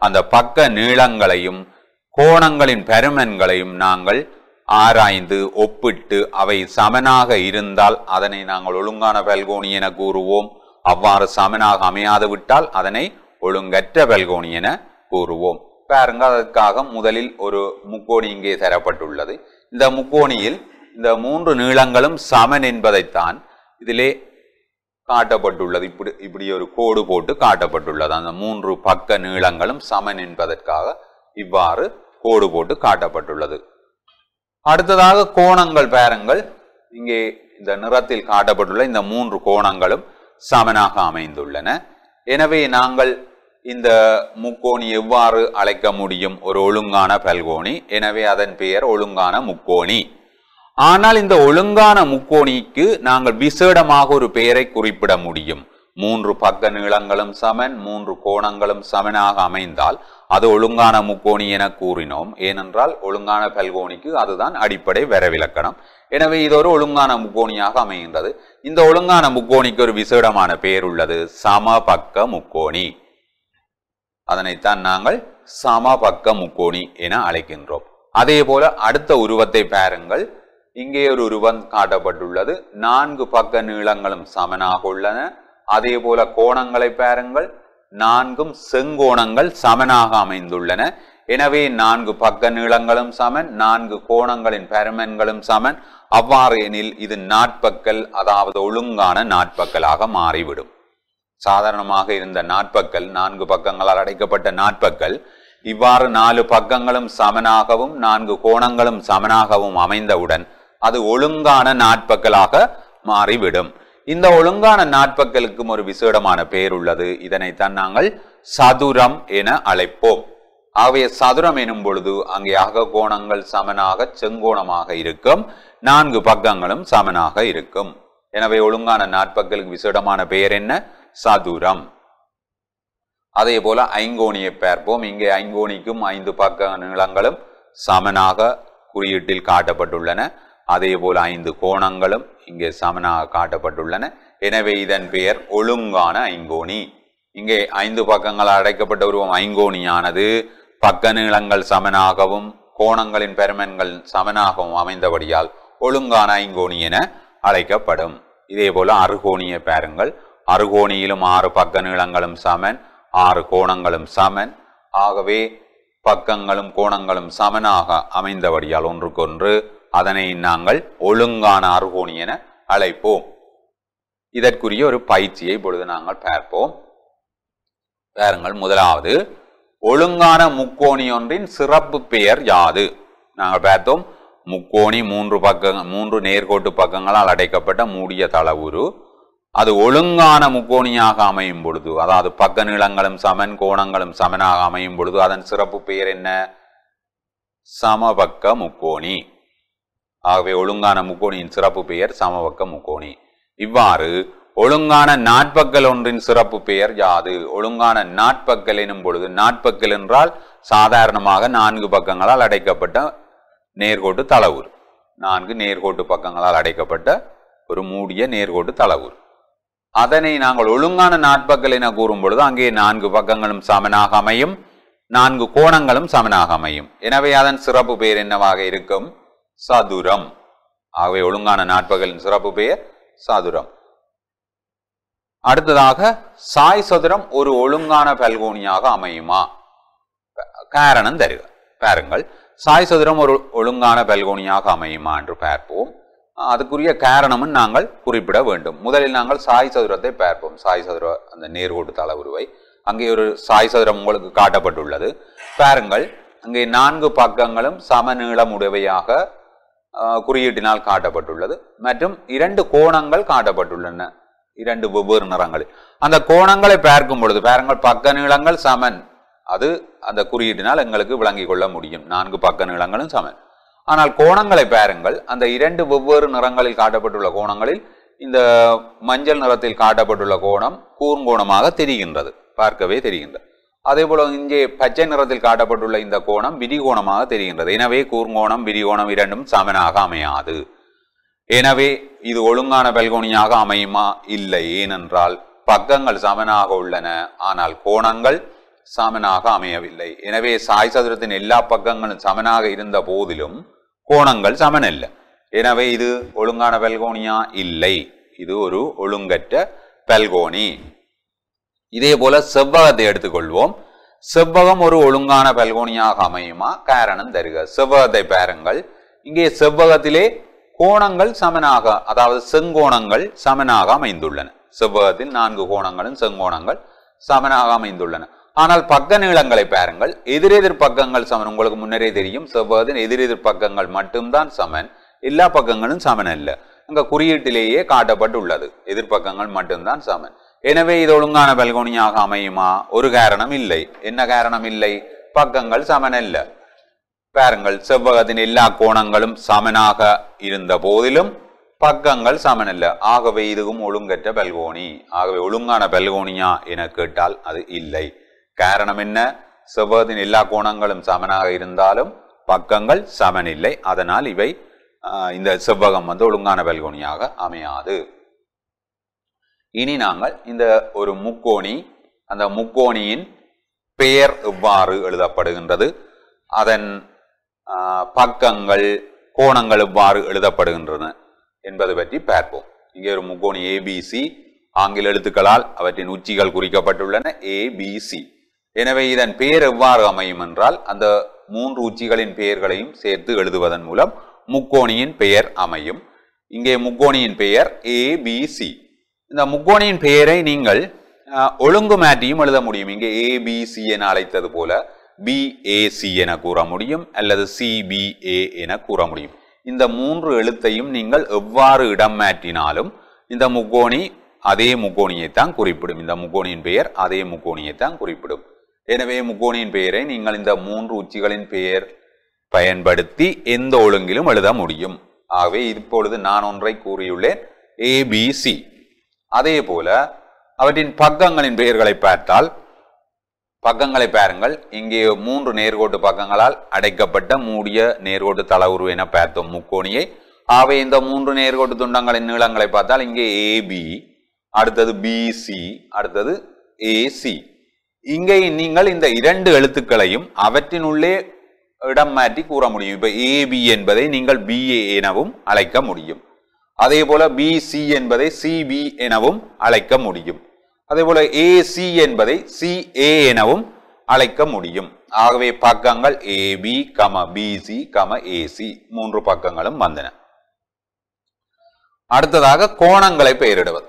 அந்த பக்க நீளங்களையும் கோணங்களின் பெருமன்களையும் நாங்கள் ஆராய்ந்து ஒப்பிட்டு அவை சமனாக இருந்தால் அதனை நாங்கள் ஒழுங்கான பல்கோணி என கூறுவோம் அவ்வாறு சமனாக அமையாது விட்டால் அதனை ஒழுங்கற்ற பல்கோணி என கூறுவோம் பாருங்க அதற்காக முதலில் ஒரு முக்கோணி இங்கே தரப்பட்டுள்ளது இந்த முக்கோணியில் இந்த மூன்று நீளங்களும் சமன் என்பதைத்தான் இதிலே காட்டப்பட்டுள்ளது இப்படி இப்படி ஒரு கோடு போட்டு காட்டப்பட்டுள்ளது அந்த மூன்று பக்க நீளங்களும் சமன் என்பதற்காக இவ்வாறு கோடு போட்டு காட்டப்பட்டுள்ளது அடுத்ததாக கோணங்கள் பேரங்கள் இங்கே இந்த நிறத்தில் காட்டப்பட்டுள்ள இந்த மூன்று கோணங்களும் சமனாக அமைந்துள்ளன எனவே நாங்கள் இந்த முக்கோணி எவ்வாறு அழைக்க முடியும் ஒரு ஒழுங்கான பல்கோணி எனவே அதன் பெயர் ஒழுங்கான முக்கோணி ஆனால் இந்த ஒழுங்கான முக்கோணிக்கு நாங்கள் விசேடமாக ஒரு பெயரை குறிப்பிட முடியும் மூன்று பக்க நீளங்களும் சமன் மூன்று கோணங்களும் சமனாக அமைந்தால் அது ஒழுங்கான முக்கோணி என கூறினோம் ஏனென்றால் ஒழுங்கான பல்கோணிக்கு அதுதான் அடிப்படை வரவிலக்கணம் எனவே இது ஒரு ஒழுங்கான முக்கோணியாக அமைகின்றது இந்த ஒழுங்கான முக்கோணிக்கு ஒரு விசேடமான பெயர் உள்ளது சமபக்க முக்கோணி அதனைத்தான் நாங்கள் சமபக்க முக்கோணி என அழைக்கின்றோம் அதே போல அடுத்த உருவத்தை பாருங்கள் இங்கே ஒரு உருவம் காட்டப்பட்டுள்ளது நான்கு பக்க நீளங்களும் சமனாக உள்ளன அதே போல கோணங்களை பாருங்கள் நான்கும் செங்கோணங்கள் சமனாக அமைந்துள்ளன எனவே நான்கு பக்க நீளங்களும் சமன் நான்கு கோணங்களின் பெருமன்களும் சமன் அவ்வாறு எனில் இது நாட்பக்கல் அதாவது ஒழுங்கான நாட்பக்கலாக மாறிவிடும் சாதாரணமாக இருந்த நாட்பக்கல் நான்கு பக்கங்களால் அடைக்கப்பட்ட நாட்பக்கல் இவ்வாறு நாலு பக்கங்களும் சமனாகவும் நான்கு கோணங்களும் சமனாகவும் அமைந்தவுடன் அது ஒழுங்கான நாட்பக்கலாக மாறிவிடும் இந்த ஒழுங்கான நாட்பக்கலுக்கும் ஒரு விசேடமான பெயர் உள்ளது இதனைத்தான் நாங்கள் சதுரம் என அழைப்போம் ஆகவே சதுரம் எனும் பொழுது அங்கே அக கோணங்கள் சமனாக செங்கோணமாக இருக்கும் நான்கு பக்கங்களும் சமனாக இருக்கும் எனவே ஒழுங்கான நாட்பக்கலுக்கு விசேடமான பெயர் என்ன சதுரம் அதே போல ஐங்கோணியை பார்ப்போம் இங்கே ஐங்கோணிக்கும் ஐந்து பக்க நிலங்களும் சமனாக குறியீட்டில் காட்டப்பட்டுள்ளன அதே போல் ஐந்து கோணங்களும் இங்கே சமனாக காட்டப்பட்டுள்ளன எனவே இதன் பெயர் ஒழுங்கான ஐங்கோணி இங்கே ஐந்து பக்கங்கள் அடைக்கப்பட்ட உருவம் ஐங்கோணியானது பக்க நீளங்கள் சமனாகவும் கோணங்களின் பெருமன்கள் சமனாகவும் அமைந்தபடியால் ஒழுங்கான ஐங்கோணி என அழைக்கப்படும் இதே போல அருகோணியை பாருங்கள் அருகோணியிலும் ஆறு பக்க நீளங்களும் சமன் ஆறு கோணங்களும் சமன் ஆகவே பக்கங்களும் கோணங்களும் சமனாக அமைந்தபடியால் ஒன்றுக்கொன்று அதனை நாங்கள் ஒழுங்கான அருகோணி என அழைப்போம் இதற்குரிய ஒரு பயிற்சியை இப்பொழுது நாங்கள் பார்ப்போம் பாருங்கள் முதலாவது ஒழுங்கான முக்கோணி ஒன்றின் சிறப்பு பெயர் யாது நாங்கள் பார்த்தோம் முக்கோணி மூன்று பக்க மூன்று நேர்கோட்டு பக்கங்களால் அடைக்கப்பட்ட மூடிய தளவுரு அது ஒழுங்கான முக்கோணியாக அமையும் பொழுது அதாவது பக்க நீளங்களும் சமன் கோணங்களும் சமனாக அமையும் பொழுது அதன் சிறப்பு பெயர் என்ன சமபக்க முக்கோணி ஆகவே ஒழுங்கான முக்கோணியின் சிறப்பு பெயர் சமபக்க முக்கோணி இவ்வாறு ஒழுங்கான நாட்பக்கல் ஒன்றின் சிறப்பு பெயர் யாது ஒழுங்கான நாட்பக்கல் எனும் பொழுது நாட்பக்கல் என்றால் சாதாரணமாக நான்கு பக்கங்களால் அடைக்கப்பட்ட நேர்கோட்டு தளவுர் நான்கு நேர்கோட்டு பக்கங்களால் அடைக்கப்பட்ட ஒரு மூடிய நேர்கோட்டு தளவுர் அதனை நாங்கள் ஒழுங்கான நாட்பக்கல் என கூறும் பொழுது அங்கே நான்கு பக்கங்களும் சமனாக அமையும் நான்கு கோணங்களும் சமனாக அமையும் எனவே அதன் சிறப்பு பெயர் என்னவாக இருக்கும் சதுரம் ஆகவே ஒழுங்கான நாட்பகலின் சிறப்பு பெயர் சதுரம் அடுத்ததாக சாய் சதுரம் ஒரு ஒழுங்கான பல்கோணியாக அமையுமா காரணம் தருக பாருங்கள் சாய் சதுரம் ஒரு ஒழுங்கான பல்கோணியாக அமையுமா என்று பார்ப்போம் அதுக்குரிய காரணமும் நாங்கள் குறிப்பிட வேண்டும் முதலில் நாங்கள் சாய் சதுரத்தை பார்ப்போம் சாய் சதுர அந்த நேர்கோட்டு தளவுருவை அங்கே ஒரு சாய் சதுரம் உங்களுக்கு காட்டப்பட்டுள்ளது பாருங்கள் அங்கே நான்கு பக்கங்களும் சமநீளம் சமநீளமுடையவையாக குறியீட்டினால் காட்டப்பட்டுள்ளது மற்றும் இரண்டு கோணங்கள் காட்டப்பட்டுள்ளன இரண்டு வெவ்வேறு நிறங்களில் அந்த கோணங்களை பார்க்கும் பொழுது பாருங்கள் பக்க நீளங்கள் சமன் அது அந்த குறியீட்டினால் எங்களுக்கு விளங்கிக் கொள்ள முடியும் நான்கு பக்க நீளங்களும் சமன் ஆனால் கோணங்களை பாருங்கள் அந்த இரண்டு வெவ்வேறு நிறங்களில் காட்டப்பட்டுள்ள கோணங்களில் இந்த மஞ்சள் நிறத்தில் காட்டப்பட்டுள்ள கோணம் கூர்ங்கோணமாக தெரிகின்றது பார்க்கவே தெரிகின்றது அதே போல இங்கே பச்சை நிறத்தில் காட்டப்பட்டுள்ள இந்த கோணம் விரிகோணமாக தெரிகின்றது எனவே கூர்கோணம் விரிகோணம் இரண்டும் சமனாக அமையாது எனவே இது ஒழுங்கான பல்கோணியாக அமையுமா இல்லை ஏனென்றால் பக்கங்கள் சமனாக உள்ளன ஆனால் கோணங்கள் சமனாக அமையவில்லை எனவே சாய் சதுரத்தின் எல்லா பக்கங்களும் சமனாக இருந்த போதிலும் கோணங்கள் சமனல்ல எனவே இது ஒழுங்கான பல்கோணியா இல்லை இது ஒரு ஒழுங்கற்ற பல்கோணி இதே போல செவ்வகத்தை எடுத்துக்கொள்வோம் செவ்வகம் ஒரு ஒழுங்கான பல்கோணியாக அமையுமா காரணம் தருக செவ்வகத்தை பாருங்கள் இங்கே செவ்வகத்திலே கோணங்கள் சமனாக அதாவது செங்கோணங்கள் சமனாக அமைந்துள்ளன செவ்வகத்தில் நான்கு கோணங்களும் செங்கோணங்கள் சமனாக அமைந்துள்ளன ஆனால் பக்க நீளங்களை பாருங்கள் எதிரெதிர் பக்கங்கள் சமன் உங்களுக்கு முன்னரே தெரியும் செவ்வகத்தின் எதிரெதிர் பக்கங்கள் மட்டும்தான் சமன் எல்லா பக்கங்களும் சமன் அல்ல அங்க குறியீட்டிலேயே காட்டப்பட்டுள்ளது எதிர்பக்கங்கள் மட்டும்தான் சமன் எனவே இது ஒழுங்கான பல்கோனியாக அமையுமா ஒரு காரணம் இல்லை என்ன காரணம் இல்லை பக்கங்கள் சமனல்ல பாருங்கள் செவ்வகத்தின் எல்லா கோணங்களும் சமனாக இருந்த போதிலும் பக்கங்கள் சமனல்ல ஆகவே இதுவும் ஒழுங்கற்ற பல்கோணி ஆகவே ஒழுங்கான பல்கோனியா என கேட்டால் அது இல்லை காரணம் என்ன செவ்வகத்தின் எல்லா கோணங்களும் சமனாக இருந்தாலும் பக்கங்கள் சமனில்லை அதனால் இவை இந்த செவ்வகம் வந்து ஒழுங்கான பல்கோணியாக அமையாது இனி நாங்கள் இந்த ஒரு முக்கோணி அந்த முக்கோணியின் பெயர் எவ்வாறு எழுதப்படுகின்றது அதன் பக்கங்கள் கோணங்கள் எவ்வாறு எழுதப்படுகின்றன என்பது பற்றி பார்ப்போம் இங்கே ஒரு முக்கோணி ஏபிசி ஆங்கில எழுத்துக்களால் அவற்றின் உச்சிகள் குறிக்கப்பட்டுள்ளன ஏபிசி எனவே இதன் பெயர் எவ்வாறு அமையும் என்றால் அந்த மூன்று உச்சிகளின் பெயர்களையும் சேர்த்து எழுதுவதன் மூலம் முக்கோணியின் பெயர் அமையும் இங்கே முக்கோணியின் பெயர் ஏபிசி இந்த முக்கோணியின் பெயரை நீங்கள் ஒழுங்கு மாற்றியும் எழுத முடியும் இங்கே ஏபிசி என அழைத்தது போல பிஏசி என கூற முடியும் அல்லது சிபிஏ என கூற முடியும் இந்த மூன்று எழுத்தையும் நீங்கள் எவ்வாறு இடம் மாற்றினாலும் இந்த முக்கோணி அதே முக்கோணியை தான் குறிப்பிடும் இந்த முக்கோணியின் பெயர் அதே முக்கோணியை தான் குறிப்பிடும் எனவே முக்கோணியின் பெயரை நீங்கள் இந்த மூன்று உச்சிகளின் பெயர் பயன்படுத்தி எந்த ஒழுங்கிலும் எழுத முடியும் ஆகவே இப்பொழுது நான் ஒன்றை கூறியுள்ளேன் ஏபிசி அதே போல அவற்றின் பக்கங்களின் பெயர்களை பார்த்தால் பக்கங்களை பாருங்கள் இங்கே மூன்று நேர்கோட்டு பக்கங்களால் அடைக்கப்பட்ட மூடிய நேர்கோட்டு உருவ என பார்த்தோம் முக்கோணியை ஆகவே இந்த மூன்று நேர்கோட்டு துண்டங்களின் நீளங்களை பார்த்தால் இங்கே ஏபி அடுத்தது பிசி அடுத்தது ஏசி இங்கே நீங்கள் இந்த இரண்டு எழுத்துக்களையும் அவற்றினுள்ளே இடம் மாற்றி கூற முடியும் இப்போ ஏபி என்பதை நீங்கள் பிஏ எனவும் அழைக்க முடியும் அதே போல பிசி என்பதை சிபி எனவும் அழைக்க முடியும் அதே போல ஏசி என்பதை சிஏ எனவும் அழைக்க முடியும் ஆகவே பக்கங்கள் ஏபி கம பிசி கம ஏசி மூன்று பக்கங்களும் வந்தன அடுத்ததாக கோணங்களை பெயரிடுவது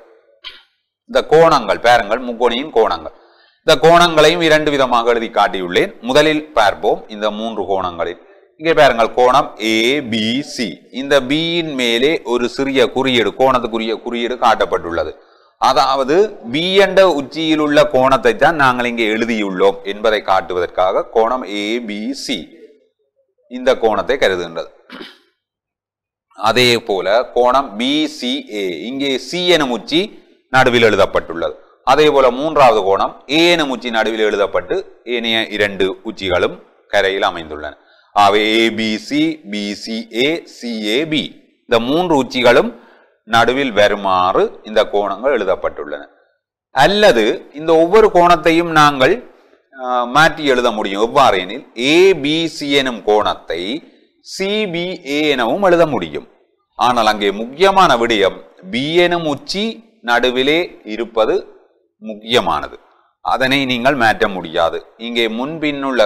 இந்த கோணங்கள் பேரங்கள் முக்கோணியின் கோணங்கள் இந்த கோணங்களையும் இரண்டு விதமாக எழுதி காட்டியுள்ளேன் முதலில் பார்ப்போம் இந்த மூன்று கோணங்களில் இங்கே பாருங்கள் கோணம் ஏ பி சி இந்த பியின் மேலே ஒரு சிறிய குறியீடு கோணத்துக்குரிய குறியீடு காட்டப்பட்டுள்ளது அதாவது பி என்ற உச்சியில் உள்ள கோணத்தை தான் நாங்கள் இங்கே எழுதியுள்ளோம் என்பதை காட்டுவதற்காக கோணம் ஏ பி சி இந்த கோணத்தை கருதுகின்றது அதே போல கோணம் ஏ இங்கே சி எனும் உச்சி நடுவில் எழுதப்பட்டுள்ளது அதே போல மூன்றாவது கோணம் ஏ எனும் உச்சி நடுவில் எழுதப்பட்டு ஏனைய இரண்டு உச்சிகளும் கரையில் அமைந்துள்ளன அவை ஏபிசி பிசிஏ சிஏபி இந்த மூன்று உச்சிகளும் நடுவில் வருமாறு இந்த கோணங்கள் எழுதப்பட்டுள்ளன அல்லது இந்த ஒவ்வொரு கோணத்தையும் நாங்கள் மாற்றி எழுத முடியும் எவ்வாறு எனில் எனும் கோணத்தை சிபிஏ எனவும் எழுத முடியும் ஆனால் அங்கே முக்கியமான விடயம் பி எனும் உச்சி நடுவிலே இருப்பது முக்கியமானது அதனை நீங்கள் மாற்ற முடியாது இங்கே உள்ள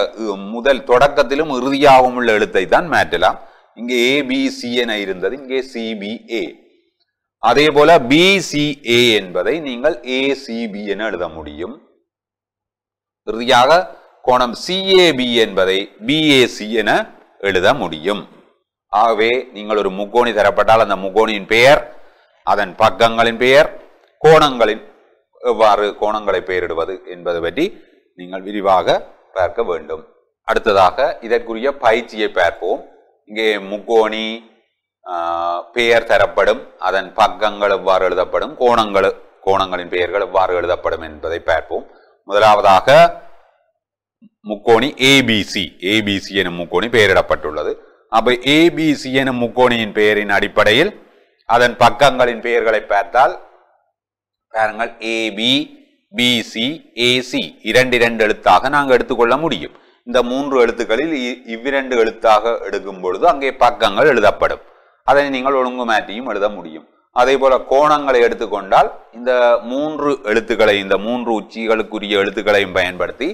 முதல் தொடக்கத்திலும் இறுதியாகவும் உள்ள எழுத்தை தான் மாற்றலாம் இங்கே ஏபிசி என இருந்தது இங்கே சிபிஏ அதே போல பிசிஏ என்பதை நீங்கள் ஏசிபி என எழுத முடியும் இறுதியாக கோணம் சிஏபி என்பதை பிஏசி என எழுத முடியும் ஆகவே நீங்கள் ஒரு முக்கோணி தரப்பட்டால் அந்த முக்கோணியின் பெயர் அதன் பக்கங்களின் பெயர் கோணங்களின் எவ்வாறு கோணங்களை பெயரிடுவது என்பது பற்றி நீங்கள் விரிவாக பார்க்க வேண்டும் அடுத்ததாக இதற்குரிய பயிற்சியை பார்ப்போம் இங்கே முக்கோணி பெயர் தரப்படும் அதன் பக்கங்கள் எவ்வாறு எழுதப்படும் கோணங்கள் கோணங்களின் பெயர்கள் எவ்வாறு எழுதப்படும் என்பதை பார்ப்போம் முதலாவதாக முக்கோணி ஏபிசி ஏபிசி எனும் முக்கோணி பெயரிடப்பட்டுள்ளது அப்போ ஏபிசி எனும் முக்கோணியின் பெயரின் அடிப்படையில் அதன் பக்கங்களின் பெயர்களை பார்த்தால் பாருங்கள் ஏபி பிசி ஏசி இரண்டு இரண்டு எழுத்தாக நாங்கள் எடுத்துக்கொள்ள முடியும் இந்த மூன்று எழுத்துக்களில் இவ்விரண்டு எழுத்தாக எடுக்கும் பொழுது அங்கே பக்கங்கள் எழுதப்படும் அதனை நீங்கள் ஒழுங்கு மாற்றியும் எழுத முடியும் அதே போல கோணங்களை எடுத்துக்கொண்டால் இந்த மூன்று எழுத்துக்களை இந்த மூன்று உச்சிகளுக்குரிய எழுத்துக்களையும் பயன்படுத்தி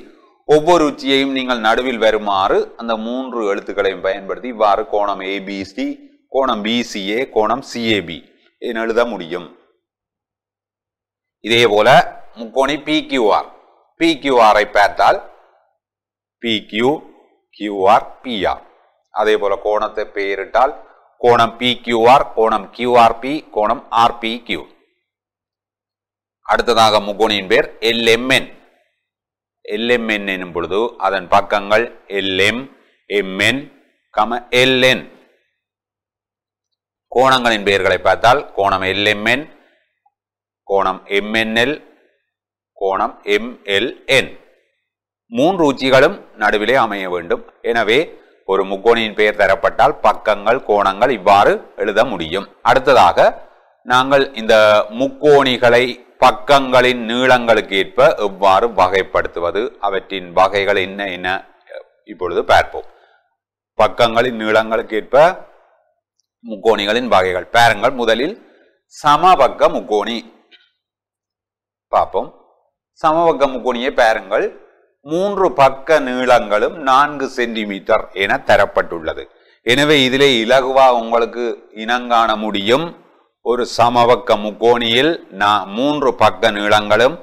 ஒவ்வொரு உச்சியையும் நீங்கள் நடுவில் வருமாறு அந்த மூன்று எழுத்துக்களையும் பயன்படுத்தி இவ்வாறு கோணம் ஏபிசி கோணம் பிசிஏ கோணம் சிஏபி எழுத முடியும் இதே போல முக்கோணி PQR ஐ பார்த்தால் PQ QR பிஆர் அதே போல கோணத்தை பெயரிட்டால் கோணம் PQR கோணம் QRP கோணம் ஆர்பி அடுத்ததாக முக்கோணியின் பேர் LMN எல்எம்என் எனும் பொழுது அதன் பக்கங்கள் எல்எம் MN கம எல்என் கோணங்களின் பெயர்களை பார்த்தால் கோணம் LMN கோணம் எம்என்எல் கோணம் எம்எல்என் மூன்று உச்சிகளும் நடுவிலே அமைய வேண்டும் எனவே ஒரு முக்கோணியின் பெயர் தரப்பட்டால் பக்கங்கள் கோணங்கள் இவ்வாறு எழுத முடியும் அடுத்ததாக நாங்கள் இந்த முக்கோணிகளை பக்கங்களின் நீளங்களுக்கு ஏற்ப எவ்வாறு வகைப்படுத்துவது அவற்றின் வகைகள் என்ன என்ன இப்பொழுது பார்ப்போம் பக்கங்களின் நீளங்களுக்கு ஏற்ப முக்கோணிகளின் வகைகள் பாருங்கள் முதலில் சமபக்க முக்கோணி பார்ப்போம் சமபக்க முக்கோணிய பேரங்கள் மூன்று பக்க நீளங்களும் நான்கு சென்டிமீட்டர் என தரப்பட்டுள்ளது எனவே இதிலே இலகுவா உங்களுக்கு இனங்காண முடியும் ஒரு சமபக்க முக்கோணியில் நான் மூன்று பக்க நீளங்களும்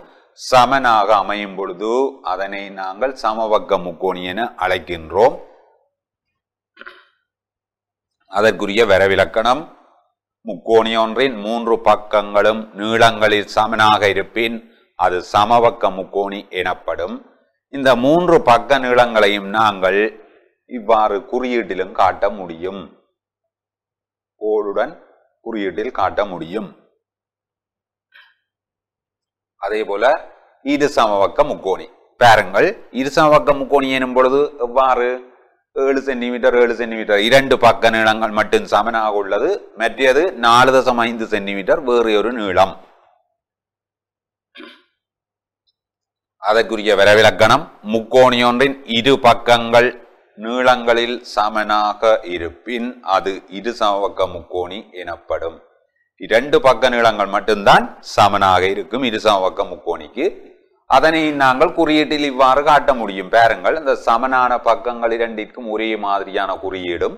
சமனாக அமையும் பொழுது அதனை நாங்கள் சமபக்க முக்கோணி என அழைக்கின்றோம் அதற்குரிய வரவிலக்கணம் முக்கோணியொன்றின் மூன்று பக்கங்களும் நீளங்களில் சமனாக இருப்பின் அது சமபக்க முக்கோணி எனப்படும் இந்த மூன்று பக்க நீளங்களையும் நாங்கள் இவ்வாறு குறியீட்டிலும் காட்ட முடியும் கோளுடன் குறியீட்டில் காட்ட முடியும் அதே போல இது சமபக்க முக்கோணி பாருங்கள் இரு சமபக்க முக்கோணி எனும் பொழுது எவ்வாறு ஏழு சென்டிமீட்டர் ஏழு சென்டிமீட்டர் இரண்டு பக்க நீளங்கள் மட்டும் சமனாக உள்ளது மற்றது நாலு தசம் ஐந்து சென்டிமீட்டர் வேறு ஒரு நீளம் அதற்குரிய வரவிலக்கணம் முக்கோணியொன்றின் இரு பக்கங்கள் நீளங்களில் சமனாக இருப்பின் அது இரு சமபக்க முக்கோணி எனப்படும் இரண்டு பக்க நீளங்கள் மட்டும்தான் சமனாக இருக்கும் இரு சமபக்க முக்கோணிக்கு அதனை நாங்கள் குறியீட்டில் இவ்வாறு காட்ட முடியும் பேருங்கள் இந்த சமனான பக்கங்கள் இரண்டிற்கும் ஒரே மாதிரியான குறியீடும்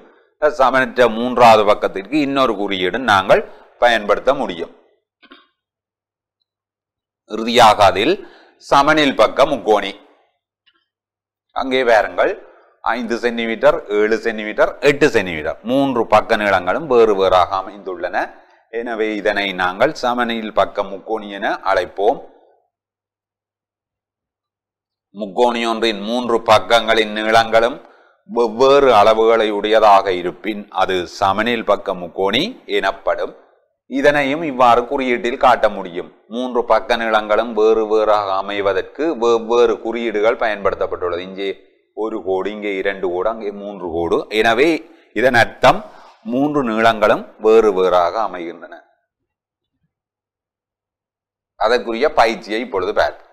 சமனற்ற மூன்றாவது பக்கத்திற்கு இன்னொரு குறியீடும் நாங்கள் பயன்படுத்த முடியும் இறுதியாக அதில் சமனில் பக்கம் முக்கோணி அங்கே பேருங்கள் ஐந்து சென்டிமீட்டர் ஏழு சென்டிமீட்டர் எட்டு சென்டிமீட்டர் மூன்று பக்க நீளங்களும் வேறு வேறாக அமைந்துள்ளன எனவே இதனை நாங்கள் சமனில் பக்க முக்கோணி என அழைப்போம் முக்கோணியொன்றின் மூன்று பக்கங்களின் நீளங்களும் வெவ்வேறு அளவுகளை உடையதாக இருப்பின் அது சமனில் பக்க முக்கோணி எனப்படும் இதனையும் இவ்வாறு குறியீட்டில் காட்ட முடியும் மூன்று பக்க நீளங்களும் வேறு வேறாக அமைவதற்கு வெவ்வேறு குறியீடுகள் பயன்படுத்தப்பட்டுள்ளது இங்கே ஒரு கோடு இங்கே இரண்டு கோடு அங்கே மூன்று கோடு எனவே இதன் அர்த்தம் மூன்று நீளங்களும் வேறு வேறாக அமைகின்றன அதற்குரிய பயிற்சியை இப்பொழுது பார்ப்போம்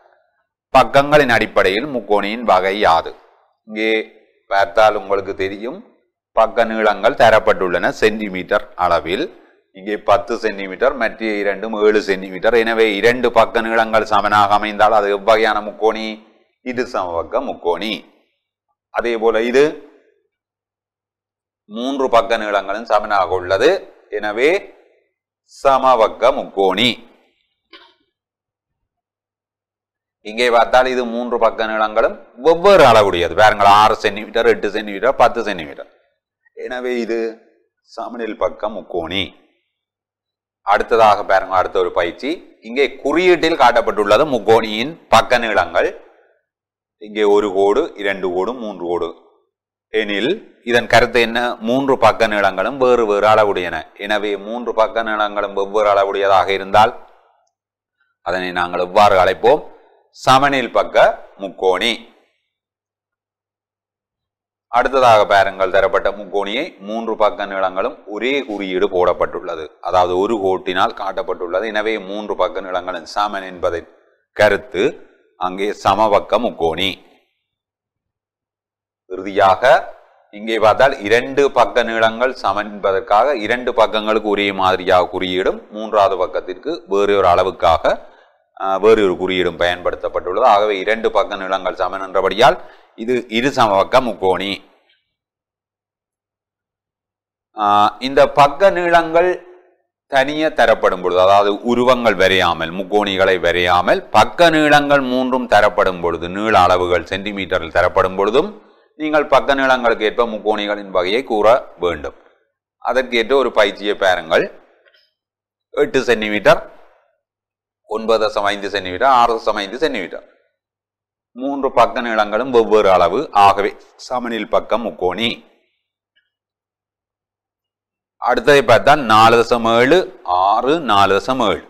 பக்கங்களின் அடிப்படையில் முக்கோணியின் வகை யாது இங்கே பார்த்தால் உங்களுக்கு தெரியும் பக்க நீளங்கள் தரப்பட்டுள்ளன சென்டிமீட்டர் அளவில் இங்கே பத்து சென்டிமீட்டர் மற்ற இரண்டும் ஏழு சென்டிமீட்டர் எனவே இரண்டு பக்க நீளங்கள் சமனாக அமைந்தால் அது எவ்வகையான முக்கோணி இது சமபக்க முக்கோணி அதே போல இது மூன்று பக்க நீளங்களும் சமனாக உள்ளது எனவே சமபக்க முக்கோணி இங்கே பார்த்தால் இது மூன்று பக்க நிலங்களும் வெவ்வேறு அளவுடையது பாருங்கள் ஆறு சென்டிமீட்டர் எட்டு சென்டிமீட்டர் பத்து சென்டிமீட்டர் எனவே இது சமநில் பக்கம் முக்கோணி அடுத்ததாக பாருங்க அடுத்த ஒரு பயிற்சி இங்கே குறியீட்டில் காட்டப்பட்டுள்ளது முக்கோணியின் பக்க நீளங்கள் இங்கே ஒரு கோடு இரண்டு கோடு மூன்று கோடு எனில் இதன் கருத்து என்ன மூன்று பக்க நீளங்களும் வேறு வேறு அளவுடையன எனவே மூன்று பக்க நீளங்களும் வெவ்வேறு அளவுடையதாக இருந்தால் அதனை நாங்கள் எவ்வாறு அழைப்போம் சமனில் பக்க முக்கோணி அடுத்ததாக பாருங்கள் தரப்பட்ட முக்கோணியை மூன்று பக்க நிலங்களும் ஒரே குறியீடு போடப்பட்டுள்ளது அதாவது ஒரு கோட்டினால் காட்டப்பட்டுள்ளது எனவே மூன்று பக்க நிலங்களின் சமன் என்பதன் கருத்து அங்கே சமபக்க முக்கோணி இறுதியாக இங்கே பார்த்தால் இரண்டு பக்க நீளங்கள் சமன் என்பதற்காக இரண்டு பக்கங்களுக்கு ஒரே மாதிரியாக குறியீடும் மூன்றாவது பக்கத்திற்கு வேறு ஒரு அளவுக்காக வேறு ஒரு குறியீடும் பயன்படுத்தப்பட்டுள்ளது ஆகவே இரண்டு பக்க நிலங்கள் சமன் என்றபடியால் இது இரு சமபக்க முக்கோணி இந்த பக்க நீளங்கள் தனியே தரப்படும் பொழுது அதாவது உருவங்கள் வரையாமல் முக்கோணிகளை வரையாமல் பக்க நீளங்கள் மூன்றும் தரப்படும் பொழுது நீள அளவுகள் சென்டிமீட்டரில் தரப்படும் பொழுதும் நீங்கள் பக்க நீளங்களுக்கு ஏற்ப முக்கோணிகளின் வகையை கூற வேண்டும் அதற்கேற்ற ஒரு பயிற்சியை பாருங்கள் எட்டு சென்டிமீட்டர் ஒன்பது தசம் ஐந்து சென்டிமீட்டர் ஆறு தசம் ஐந்து சென்டிமீட்டர் மூன்று பக்க நீளங்களும் வெவ்வேறு அளவு ஆகவே சமனில் பக்கம் முக்கோணி அடுத்ததை பார்த்தா நாலு தசம் ஏழு ஆறு நாலு தசம் ஏழு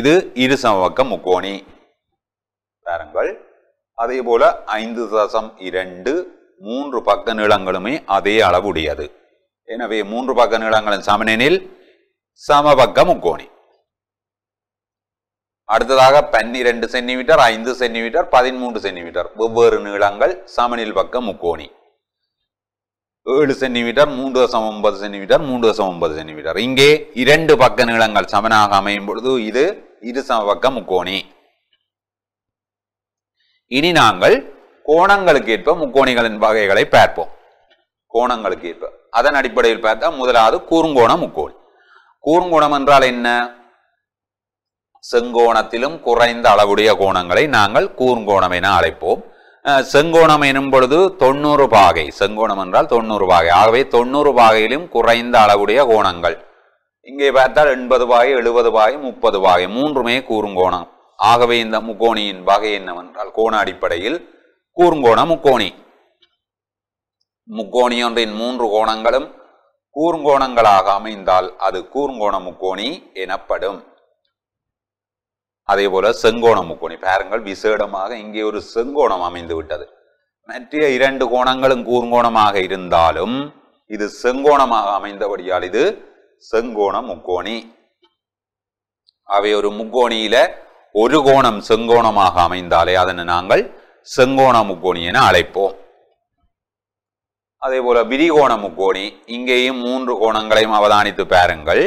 இது இரு சமபக்க முக்கோணி பாருங்கள் அதே போல ஐந்து தசம் இரண்டு மூன்று பக்க நீளங்களுமே அதே அளவுடையது எனவே மூன்று பக்க நீளங்களும் சமனெனில் சமபக்க முக்கோணி அடுத்ததாக பன்னிரெண்டு சென்டிமீட்டர் ஐந்து சென்டிமீட்டர் பதிமூன்று சென்டிமீட்டர் வெவ்வேறு நீளங்கள் சமனில் பக்கம் முக்கோணி ஏழு சென்டிமீட்டர் மூன்று தசம் ஒன்பது சென்டிமீட்டர் மூன்று தசம் ஒன்பது சென்டிமீட்டர் இங்கே இரண்டு பக்க நீளங்கள் சமனாக அமையும் பொழுது இது இரு சமபக்க முக்கோணி இனி நாங்கள் கோணங்களுக்கு ஏற்ப முக்கோணிகளின் வகைகளை பார்ப்போம் கோணங்களுக்கு ஏற்ப அதன் அடிப்படையில் பார்த்தா முதலாவது கூறுங்கோண முக்கோணி கூறுங்கோணம் என்றால் என்ன செங்கோணத்திலும் குறைந்த அளவுடைய கோணங்களை நாங்கள் கூர்கோணம் என அழைப்போம் செங்கோணம் எனும் பொழுது தொண்ணூறு பாகை செங்கோணம் என்றால் தொண்ணூறு பாகை ஆகவே தொண்ணூறு பாகையிலும் குறைந்த அளவுடைய கோணங்கள் இங்கே பார்த்தால் எண்பது பாகை எழுபது பாகை முப்பது பாகை மூன்றுமே கூறுங்கோணம் ஆகவே இந்த முக்கோணியின் வகை என்னவென்றால் கோண அடிப்படையில் கூறுங்கோண முக்கோணி முக்கோணி ஒன்றின் மூன்று கோணங்களும் கூறுங்கோணங்களாக அமைந்தால் அது கூறுங்கோண முக்கோணி எனப்படும் அதே போல செங்கோண முக்கோணி பாருங்கள் விசேடமாக இங்கே ஒரு செங்கோணம் அமைந்து விட்டது மற்ற இரண்டு கோணங்களும் கூர்கோணமாக இருந்தாலும் இது செங்கோணமாக அமைந்தபடியால் இது செங்கோண முக்கோணி அவை ஒரு முக்கோணியில ஒரு கோணம் செங்கோணமாக அமைந்தாலே அதனை நாங்கள் செங்கோண முக்கோணி என அழைப்போம் அதே போல விரிகோண முக்கோணி இங்கேயும் மூன்று கோணங்களையும் அவதானித்து பாருங்கள்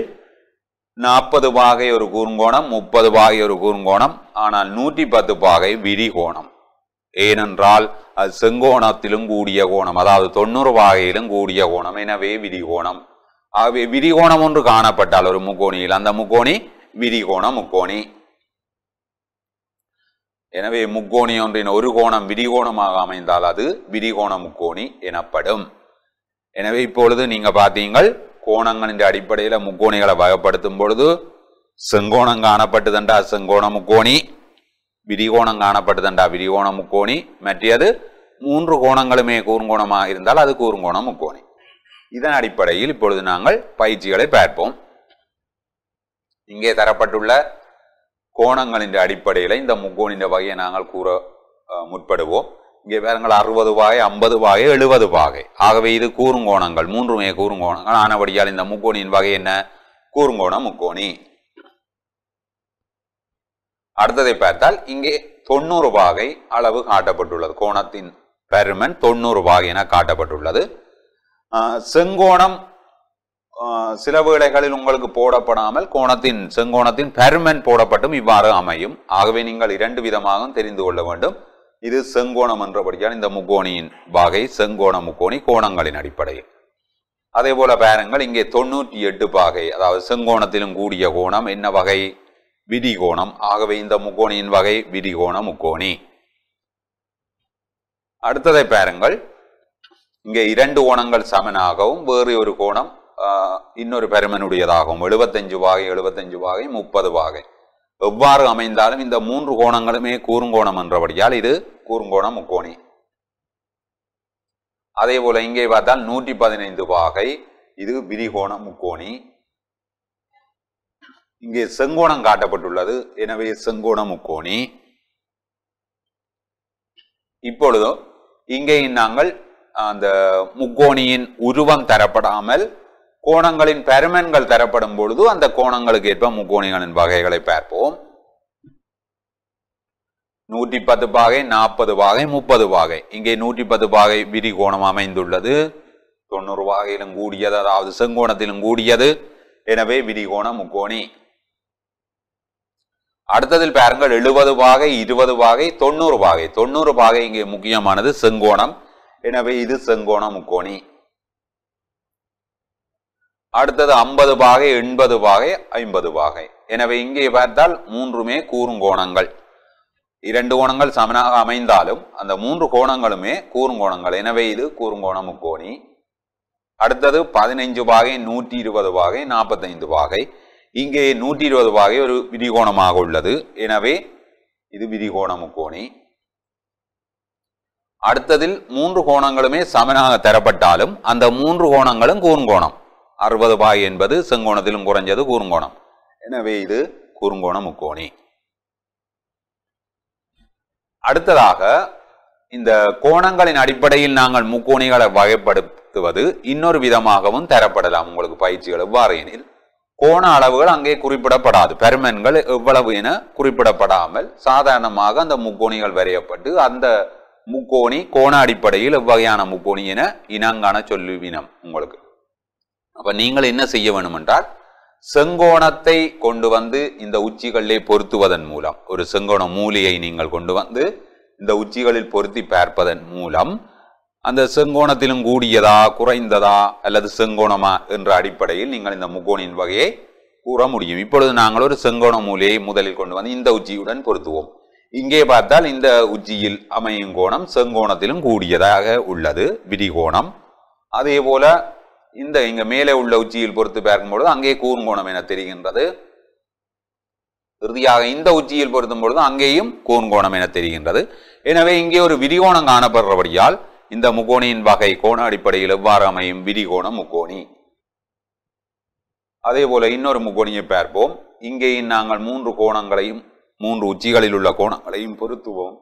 நாற்பது பாகை ஒரு கூர்ங்கோணம் முப்பது பாகை ஒரு கூர்ங்கோணம் ஆனால் நூற்றி பத்து பாகை விரிகோணம் ஏனென்றால் அது செங்கோணத்திலும் கூடிய கோணம் அதாவது தொண்ணூறு பாகையிலும் கூடிய கோணம் எனவே விரிகோணம் ஆகவே விரிகோணம் ஒன்று காணப்பட்டால் ஒரு முக்கோணியில் அந்த முக்கோணி விரிகோண முக்கோணி எனவே முக்கோணி ஒன்றின் ஒரு கோணம் விரிகோணமாக அமைந்தால் அது விரிகோண முக்கோணி எனப்படும் எனவே இப்பொழுது நீங்க பார்த்தீங்கள் கோணங்களின் அடிப்படையில் முக்கோணிகளை വകപ്പെടുത്തുമ്പോൾ பொழுது செங்கோணம் ആ செங்கோண முக்கோணி விரிகோணம் காணப்பட்டதுண்டா விரிகோண முக்கோணி மற்றது மூன்று கோணங்களுமே கூறுங்கோணமாக இருந்தால் அது கூறுங்கோணம் முக்கோணி இதன் அடிப்படையில் இப்பொழுது நாங்கள் பயிற்சிகளை பார்ப்போம் இங்கே தரப்பட்டுள்ள கோணங்களின் அடிப்படையில் இந்த முக்கோணின் வகையை நாங்கள் கூற முற்படுவோம் இங்கே பாருங்கள் அறுபது வாகை ஐம்பது வாகை எழுபது வாகை ஆகவே இது கூறுங்கோணங்கள் மூன்றுமே கூறுங்கோணங்கள் ஆனபடியால் இந்த முக்கோணியின் வகை என்ன கூறுங்கோணம் முக்கோணி அடுத்ததை பார்த்தால் இங்கே தொண்ணூறு வாகை அளவு காட்டப்பட்டுள்ளது கோணத்தின் பெருமன் தொண்ணூறு வாகை என காட்டப்பட்டுள்ளது செங்கோணம் சில வேளைகளில் உங்களுக்கு போடப்படாமல் கோணத்தின் செங்கோணத்தின் பெருமன் போடப்பட்டும் இவ்வாறு அமையும் ஆகவே நீங்கள் இரண்டு விதமாகவும் தெரிந்து கொள்ள வேண்டும் இது செங்கோணம் என்றபடியால் இந்த முக்கோணியின் வகை செங்கோண முக்கோணி கோணங்களின் அடிப்படையில் அதே போல பாருங்கள் இங்கே தொண்ணூற்றி எட்டு பாகை அதாவது செங்கோணத்திலும் கூடிய கோணம் என்ன வகை விதிகோணம் ஆகவே இந்த முக்கோணியின் வகை விதிகோண முக்கோணி அடுத்ததை பாருங்கள் இங்கே இரண்டு கோணங்கள் சமனாகவும் வேறு ஒரு கோணம் இன்னொரு பெருமனுடையதாகவும் எழுபத்தஞ்சு வாகை எழுபத்தஞ்சு வாகை முப்பது வாகை எவ்வாறு அமைந்தாலும் இந்த மூன்று கோணங்களுமே கூறுங்கோணம் என்றபடியால் இது கூறுங்கோணம் முக்கோணி அதே போல இங்கே பார்த்தால் நூற்றி பதினைந்து பாகை இது விரிகோணம் முக்கோணி இங்கே செங்கோணம் காட்டப்பட்டுள்ளது எனவே செங்கோணம் முக்கோணி இப்பொழுதும் இங்கே நாங்கள் அந்த முக்கோணியின் உருவம் தரப்படாமல் கோணங்களின் பெருமென்கள் தரப்படும் பொழுது அந்த கோணங்களுக்கு ஏற்ப முக்கோணிகளின் வகைகளை பார்ப்போம் நூற்றி பத்து பாகை நாற்பது பாகை முப்பது பாகை இங்கே நூற்றி பத்து பாகை விரிகோணம் அமைந்துள்ளது தொண்ணூறு வகையிலும் கூடியது அதாவது செங்கோணத்திலும் கூடியது எனவே விரிகோண முக்கோணி அடுத்ததில் பாருங்கள் எழுபது பாகை இருபது பாகை தொண்ணூறு பாகை தொண்ணூறு பாகை இங்கே முக்கியமானது செங்கோணம் எனவே இது செங்கோண முக்கோணி அடுத்தது ஐம்பது பாகை எண்பது பாகை ஐம்பது பாகை எனவே இங்கே பார்த்தால் மூன்றுமே கோணங்கள் இரண்டு கோணங்கள் சமனாக அமைந்தாலும் அந்த மூன்று கோணங்களுமே கோணங்கள் எனவே இது கூறும் கோணமும் முக்கோணி அடுத்தது பதினைஞ்சு பாகை நூற்றி இருபது பாகை நாற்பத்தைந்து பாகை இங்கே நூற்றி இருபது பாகை ஒரு விதிகோணமாக உள்ளது எனவே இது விதிகோண முக்கோணி அடுத்ததில் மூன்று கோணங்களுமே சமனாக தரப்பட்டாலும் அந்த மூன்று கோணங்களும் கூறுங்கோணம் அறுபது பாய் என்பது செங்கோணத்திலும் குறைஞ்சது கூறுங்கோணம் எனவே இது கூறுங்கோண முக்கோணி அடுத்ததாக இந்த கோணங்களின் அடிப்படையில் நாங்கள் முக்கோணிகளை வகைப்படுத்துவது இன்னொரு விதமாகவும் தரப்படலாம் உங்களுக்கு பயிற்சிகள் எவ்வாறு எனில் கோண அளவுகள் அங்கே குறிப்பிடப்படாது பெருமென்கள் எவ்வளவு என குறிப்பிடப்படாமல் சாதாரணமாக அந்த முக்கோணிகள் வரையப்பட்டு அந்த முக்கோணி கோண அடிப்படையில் எவ்வகையான முக்கோணி என இனங்கான சொல்லுவினம் உங்களுக்கு அப்ப நீங்கள் என்ன செய்ய வேணும் என்றால் செங்கோணத்தை கொண்டு வந்து இந்த உச்சிகளிலே பொருத்துவதன் மூலம் ஒரு செங்கோண மூலியை நீங்கள் கொண்டு வந்து இந்த உச்சிகளில் பொருத்தி பார்ப்பதன் மூலம் அந்த செங்கோணத்திலும் கூடியதா குறைந்ததா அல்லது செங்கோணமா என்ற அடிப்படையில் நீங்கள் இந்த முக்கோணின் வகையை கூற முடியும் இப்பொழுது நாங்கள் ஒரு செங்கோண மூலையை முதலில் கொண்டு வந்து இந்த உச்சியுடன் பொருத்துவோம் இங்கே பார்த்தால் இந்த உச்சியில் அமையும் கோணம் செங்கோணத்திலும் கூடியதாக உள்ளது விரிகோணம் அதே போல இந்த இங்க மேலே உள்ள உச்சியில் பொறுத்து பார்க்கும்பொழுது அங்கே கூர்ங்கோணம் என தெரிகின்றது இறுதியாக இந்த உச்சியில் பொருத்தும் பொழுது அங்கேயும் கூர்ங்கோணம் என தெரிகின்றது எனவே இங்கே ஒரு விரிகோணம் காணப்படுறபடியால் இந்த முகோணியின் வகை கோண அடிப்படையில் எவ்வாறு அமையும் விரிகோணம் முக்கோணி அதே போல இன்னொரு முகோணியை பார்ப்போம் இங்கேயும் நாங்கள் மூன்று கோணங்களையும் மூன்று உச்சிகளில் உள்ள கோணங்களையும் பொருத்துவோம்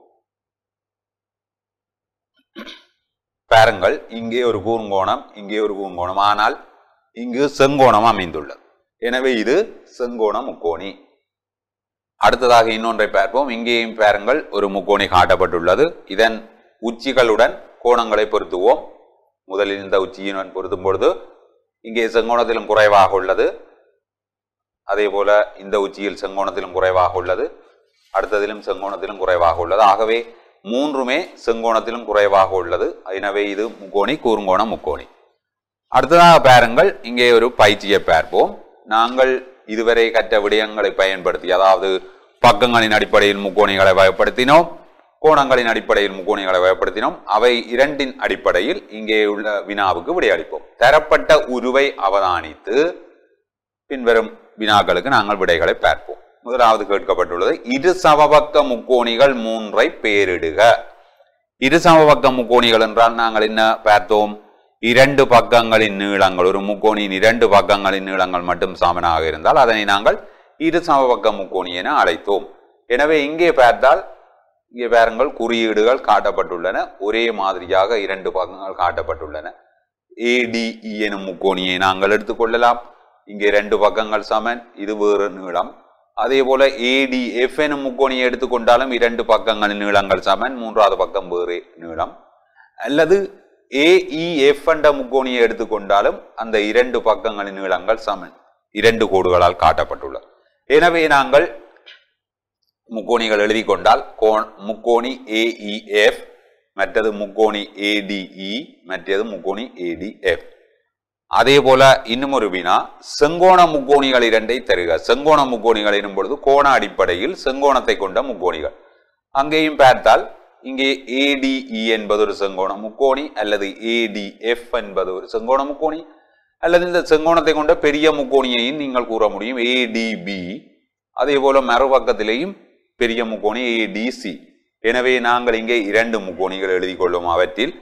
பாருங்கள் இங்கே ஒரு கூங்கோணம் இங்கே ஒரு கூங்கோணம் ஆனால் இங்கு செங்கோணம் அமைந்துள்ளது எனவே இது செங்கோண முக்கோணி அடுத்ததாக இன்னொன்றை பார்ப்போம் இங்கேயும் பாருங்கள் ஒரு முக்கோணி காட்டப்பட்டுள்ளது இதன் உச்சிகளுடன் கோணங்களை பொருத்துவோம் முதலில் இந்த உச்சியினுடன் பொருத்தும் பொழுது இங்கே செங்கோணத்திலும் குறைவாக உள்ளது அதே போல இந்த உச்சியில் செங்கோணத்திலும் குறைவாக உள்ளது அடுத்ததிலும் செங்கோணத்திலும் குறைவாக உள்ளது ஆகவே மூன்றுமே செங்கோணத்திலும் குறைவாக உள்ளது எனவே இது முக்கோணி கூறுங்கோணம் முக்கோணி அடுத்ததாக பாருங்கள் இங்கே ஒரு பயிற்சியை பார்ப்போம் நாங்கள் இதுவரை கற்ற விடயங்களை பயன்படுத்தி அதாவது பக்கங்களின் அடிப்படையில் முக்கோணிகளை வகைப்படுத்தினோம் கோணங்களின் அடிப்படையில் முக்கோணிகளை பயப்படுத்தினோம் அவை இரண்டின் அடிப்படையில் இங்கே உள்ள வினாவுக்கு விடையளிப்போம் தரப்பட்ட உருவை அவதானித்து பின்வரும் வினாக்களுக்கு நாங்கள் விடைகளை பார்ப்போம் முதலாவது கேட்கப்பட்டுள்ளது இரு சமபக்க முக்கோணிகள் மூன்றை பேரிடுக இரு சமபக்க முக்கோணிகள் என்றால் நாங்கள் என்ன பார்த்தோம் இரண்டு பக்கங்களின் நீளங்கள் ஒரு முக்கோணியின் இரண்டு பக்கங்களின் நீளங்கள் மட்டும் சமனாக இருந்தால் அதனை நாங்கள் இரு சமபக்க முக்கோணி என அழைத்தோம் எனவே இங்கே பார்த்தால் இங்கே பாருங்கள் குறியீடுகள் காட்டப்பட்டுள்ளன ஒரே மாதிரியாக இரண்டு பக்கங்கள் காட்டப்பட்டுள்ளன ஏடிஇ e எனும் முக்கோணியை நாங்கள் எடுத்துக்கொள்ளலாம் இங்கே இரண்டு பக்கங்கள் சமன் இது வேறு நீளம் அதே போல ஏடிஎஃப் எனும் முக்கோணியை எடுத்துக்கொண்டாலும் இரண்டு பக்கங்களின் நீளங்கள் சமன் மூன்றாவது பக்கம் வேறு நீளம் அல்லது ஏஇஎஃப் e, என்ற முக்கோணியை எடுத்துக்கொண்டாலும் அந்த இரண்டு பக்கங்களின் நீளங்கள் சமன் இரண்டு கோடுகளால் காட்டப்பட்டுள்ள எனவே நாங்கள் முக்கோணிகள் எழுதி கொண்டால் முக்கோணி ஏஇஎஃப் e, மற்றது முக்கோணி ஏடிஇ e, மற்றது முக்கோணி ஏடிஎஃப் அதே போல இன்னும் ஒரு வினா செங்கோண முக்கோணிகள் இரண்டை தருக செங்கோண முக்கோணிகள் எனும் பொழுது கோண அடிப்படையில் செங்கோணத்தை கொண்ட முக்கோணிகள் அங்கேயும் பார்த்தால் இங்கே ஏடிஇ e என்பது ஒரு செங்கோண முக்கோணி அல்லது ஏடிஎஃப் என்பது ஒரு செங்கோண முக்கோணி அல்லது இந்த செங்கோணத்தை கொண்ட பெரிய முக்கோணியையும் நீங்கள் கூற முடியும் ஏடிபி அதே போல மறுபக்கத்திலேயும் பெரிய முக்கோணி ஏடிசி எனவே நாங்கள் இங்கே இரண்டு முக்கோணிகள் எழுதி கொள்ளும் அவற்றில்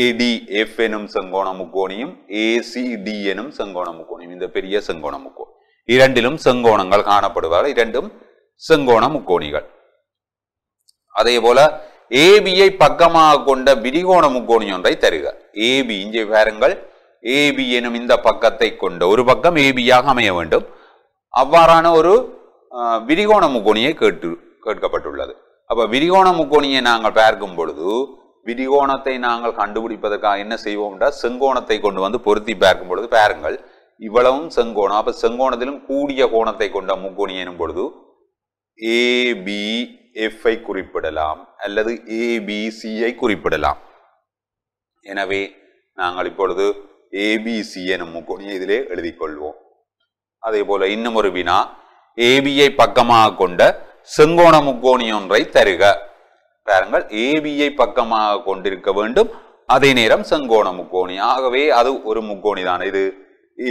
ஏடி எஃப் எனும் செங்கோண முக்கோணியும் ஏசிடி எனும் செங்கோண முக்கோணியும் இந்த பெரிய செங்கோண முக்கோணம் இரண்டிலும் செங்கோணங்கள் காணப்படுவார் இரண்டும் செங்கோண முக்கோணிகள் அதே போல ஏபியை பக்கமாக கொண்ட விரிகோண முக்கோணி ஒன்றை தருக ஏபி இங்கே பாருங்கள் ஏபி எனும் இந்த பக்கத்தை கொண்ட ஒரு பக்கம் ஏபியாக அமைய வேண்டும் அவ்வாறான ஒரு விரிகோண முக்கோணியை கேட்டு கேட்கப்பட்டுள்ளது அப்ப விரிகோண முக்கோணியை நாங்கள் பார்க்கும் பொழுது விரிகோணத்தை நாங்கள் கண்டுபிடிப்பதற்காக என்ன செய்வோம்டா செங்கோணத்தை கொண்டு வந்து பொருத்தி பார்க்கும் பொழுது பாருங்கள் இவ்வளவும் செங்கோணம் அப்போ செங்கோணத்திலும் கூடிய கோணத்தை கொண்ட முக்கோணி எனும் பொழுது ஏபி ஐ குறிப்பிடலாம் அல்லது ஏபிசியை குறிப்பிடலாம் எனவே நாங்கள் இப்பொழுது ஏபிசி எனும் முக்கோணியை இதிலே எழுதி கொள்வோம் அதே போல இன்னும் ஒரு வினா ஏபியை பக்கமாக கொண்ட செங்கோண முக்கோணி ஒன்றை தருக பாருங்கள் ஏபியை பக்கமாக கொண்டிருக்க வேண்டும் அதே நேரம் செங்கோண முக்கோணி ஆகவே அது ஒரு முக்கோணி தான் இது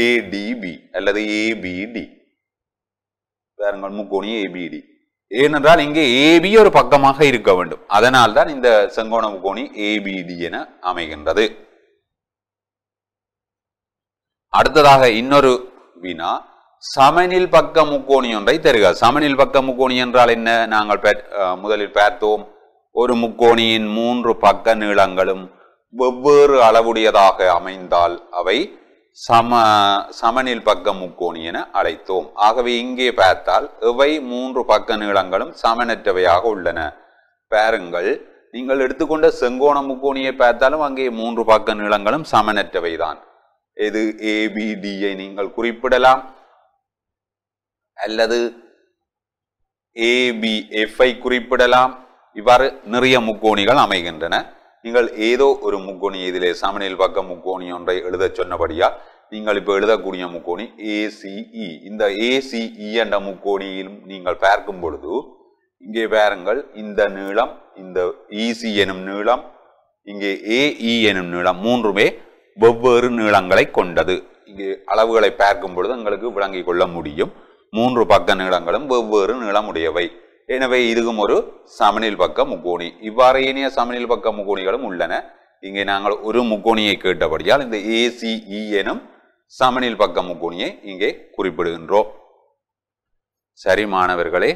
ஏடிபி அல்லது ஏபிடி பாருங்கள் முக்கோணி ஏபிடி ஏனென்றால் இங்கே ஏபி ஒரு பக்கமாக இருக்க வேண்டும் அதனால் தான் இந்த செங்கோண முக்கோணி ஏபிடி என அமைகின்றது அடுத்ததாக இன்னொரு வினா சமனில் பக்க முக்கோணி ஒன்றை தருக சமனில் பக்க முக்கோணி என்றால் என்ன நாங்கள் முதலில் பார்த்தோம் ஒரு முக்கோணியின் மூன்று பக்க நீளங்களும் வெவ்வேறு அளவுடையதாக அமைந்தால் அவை சம சமனில் பக்க முக்கோணி என அழைத்தோம் ஆகவே இங்கே பார்த்தால் இவை மூன்று பக்க நீளங்களும் சமனற்றவையாக உள்ளன பாருங்கள் நீங்கள் எடுத்துக்கொண்ட செங்கோண முக்கோணியை பார்த்தாலும் அங்கே மூன்று பக்க நீளங்களும் தான் இது ஏபிடியை நீங்கள் குறிப்பிடலாம் அல்லது ஐ குறிப்பிடலாம் இவ்வாறு நிறைய முக்கோணிகள் அமைகின்றன நீங்கள் ஏதோ ஒரு முக்கோணி இதிலே சமநிலை பக்க முக்கோணி ஒன்றை எழுத சொன்னபடியால் நீங்கள் இப்போ எழுதக்கூடிய முக்கோணி ஏசிஇ e. இந்த ஏசிஇ e என்ற முக்கோணியிலும் நீங்கள் பார்க்கும் பொழுது இங்கே பாருங்கள் இந்த நீளம் இந்த இசி e, எனும் நீளம் இங்கே ஏஇ எனும் நீளம் மூன்றுமே வெவ்வேறு நீளங்களை கொண்டது இங்கே அளவுகளை பார்க்கும் பொழுது உங்களுக்கு விளங்கிக் கொள்ள முடியும் மூன்று பக்க நீளங்களும் வெவ்வேறு நீளமுடையவை எனவே இதுவும் ஒரு சமநில் பக்க முக்கோணி இவ்வாறு ஏனைய சமநில் பக்க முக்கோணிகளும் உள்ளன இங்கே நாங்கள் ஒரு முக்கோணியை கேட்டபடியால் இந்த ஏசிஇ e எனும் சமநில் பக்க முக்கோணியை இங்கே குறிப்பிடுகின்றோம் சரி மாணவர்களே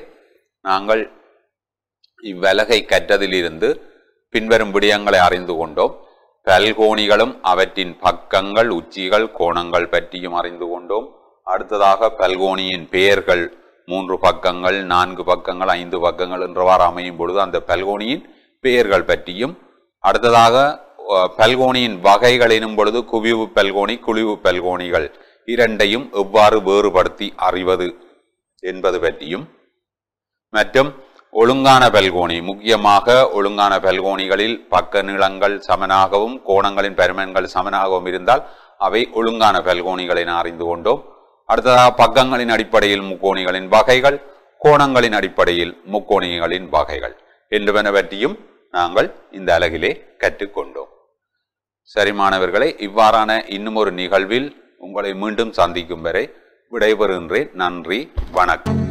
நாங்கள் இவ்வலகை கற்றதிலிருந்து பின்வரும் விடயங்களை அறிந்து கொண்டோம் பல்கோணிகளும் அவற்றின் பக்கங்கள் உச்சிகள் கோணங்கள் பற்றியும் அறிந்து கொண்டோம் அடுத்ததாக பல்கோணியின் பெயர்கள் மூன்று பக்கங்கள் நான்கு பக்கங்கள் ஐந்து பக்கங்கள் என்றவாறு அமையும் பொழுது அந்த பல்கோனியின் பெயர்கள் பற்றியும் அடுத்ததாக பல்கோனியின் வகைகள் எனும் பொழுது குவிவு பல்கோணி குழிவு பல்கோணிகள் இரண்டையும் எவ்வாறு வேறுபடுத்தி அறிவது என்பது பற்றியும் மற்றும் ஒழுங்கான பல்கோணி முக்கியமாக ஒழுங்கான பல்கோணிகளில் பக்க நீளங்கள் சமனாகவும் கோணங்களின் பெருமன்கள் சமனாகவும் இருந்தால் அவை ஒழுங்கான பல்கோணிகள் என அறிந்து கொண்டோம் அடுத்ததாக பக்கங்களின் அடிப்படையில் முக்கோணிகளின் வகைகள் கோணங்களின் அடிப்படையில் முக்கோணிகளின் வகைகள் என்பனவற்றையும் நாங்கள் இந்த அலகிலே கற்றுக்கொண்டோம் சரி மாணவர்களை இவ்வாறான இன்னும் ஒரு நிகழ்வில் உங்களை மீண்டும் சந்திக்கும் வரை விடைபெறுகின்றேன் நன்றி வணக்கம்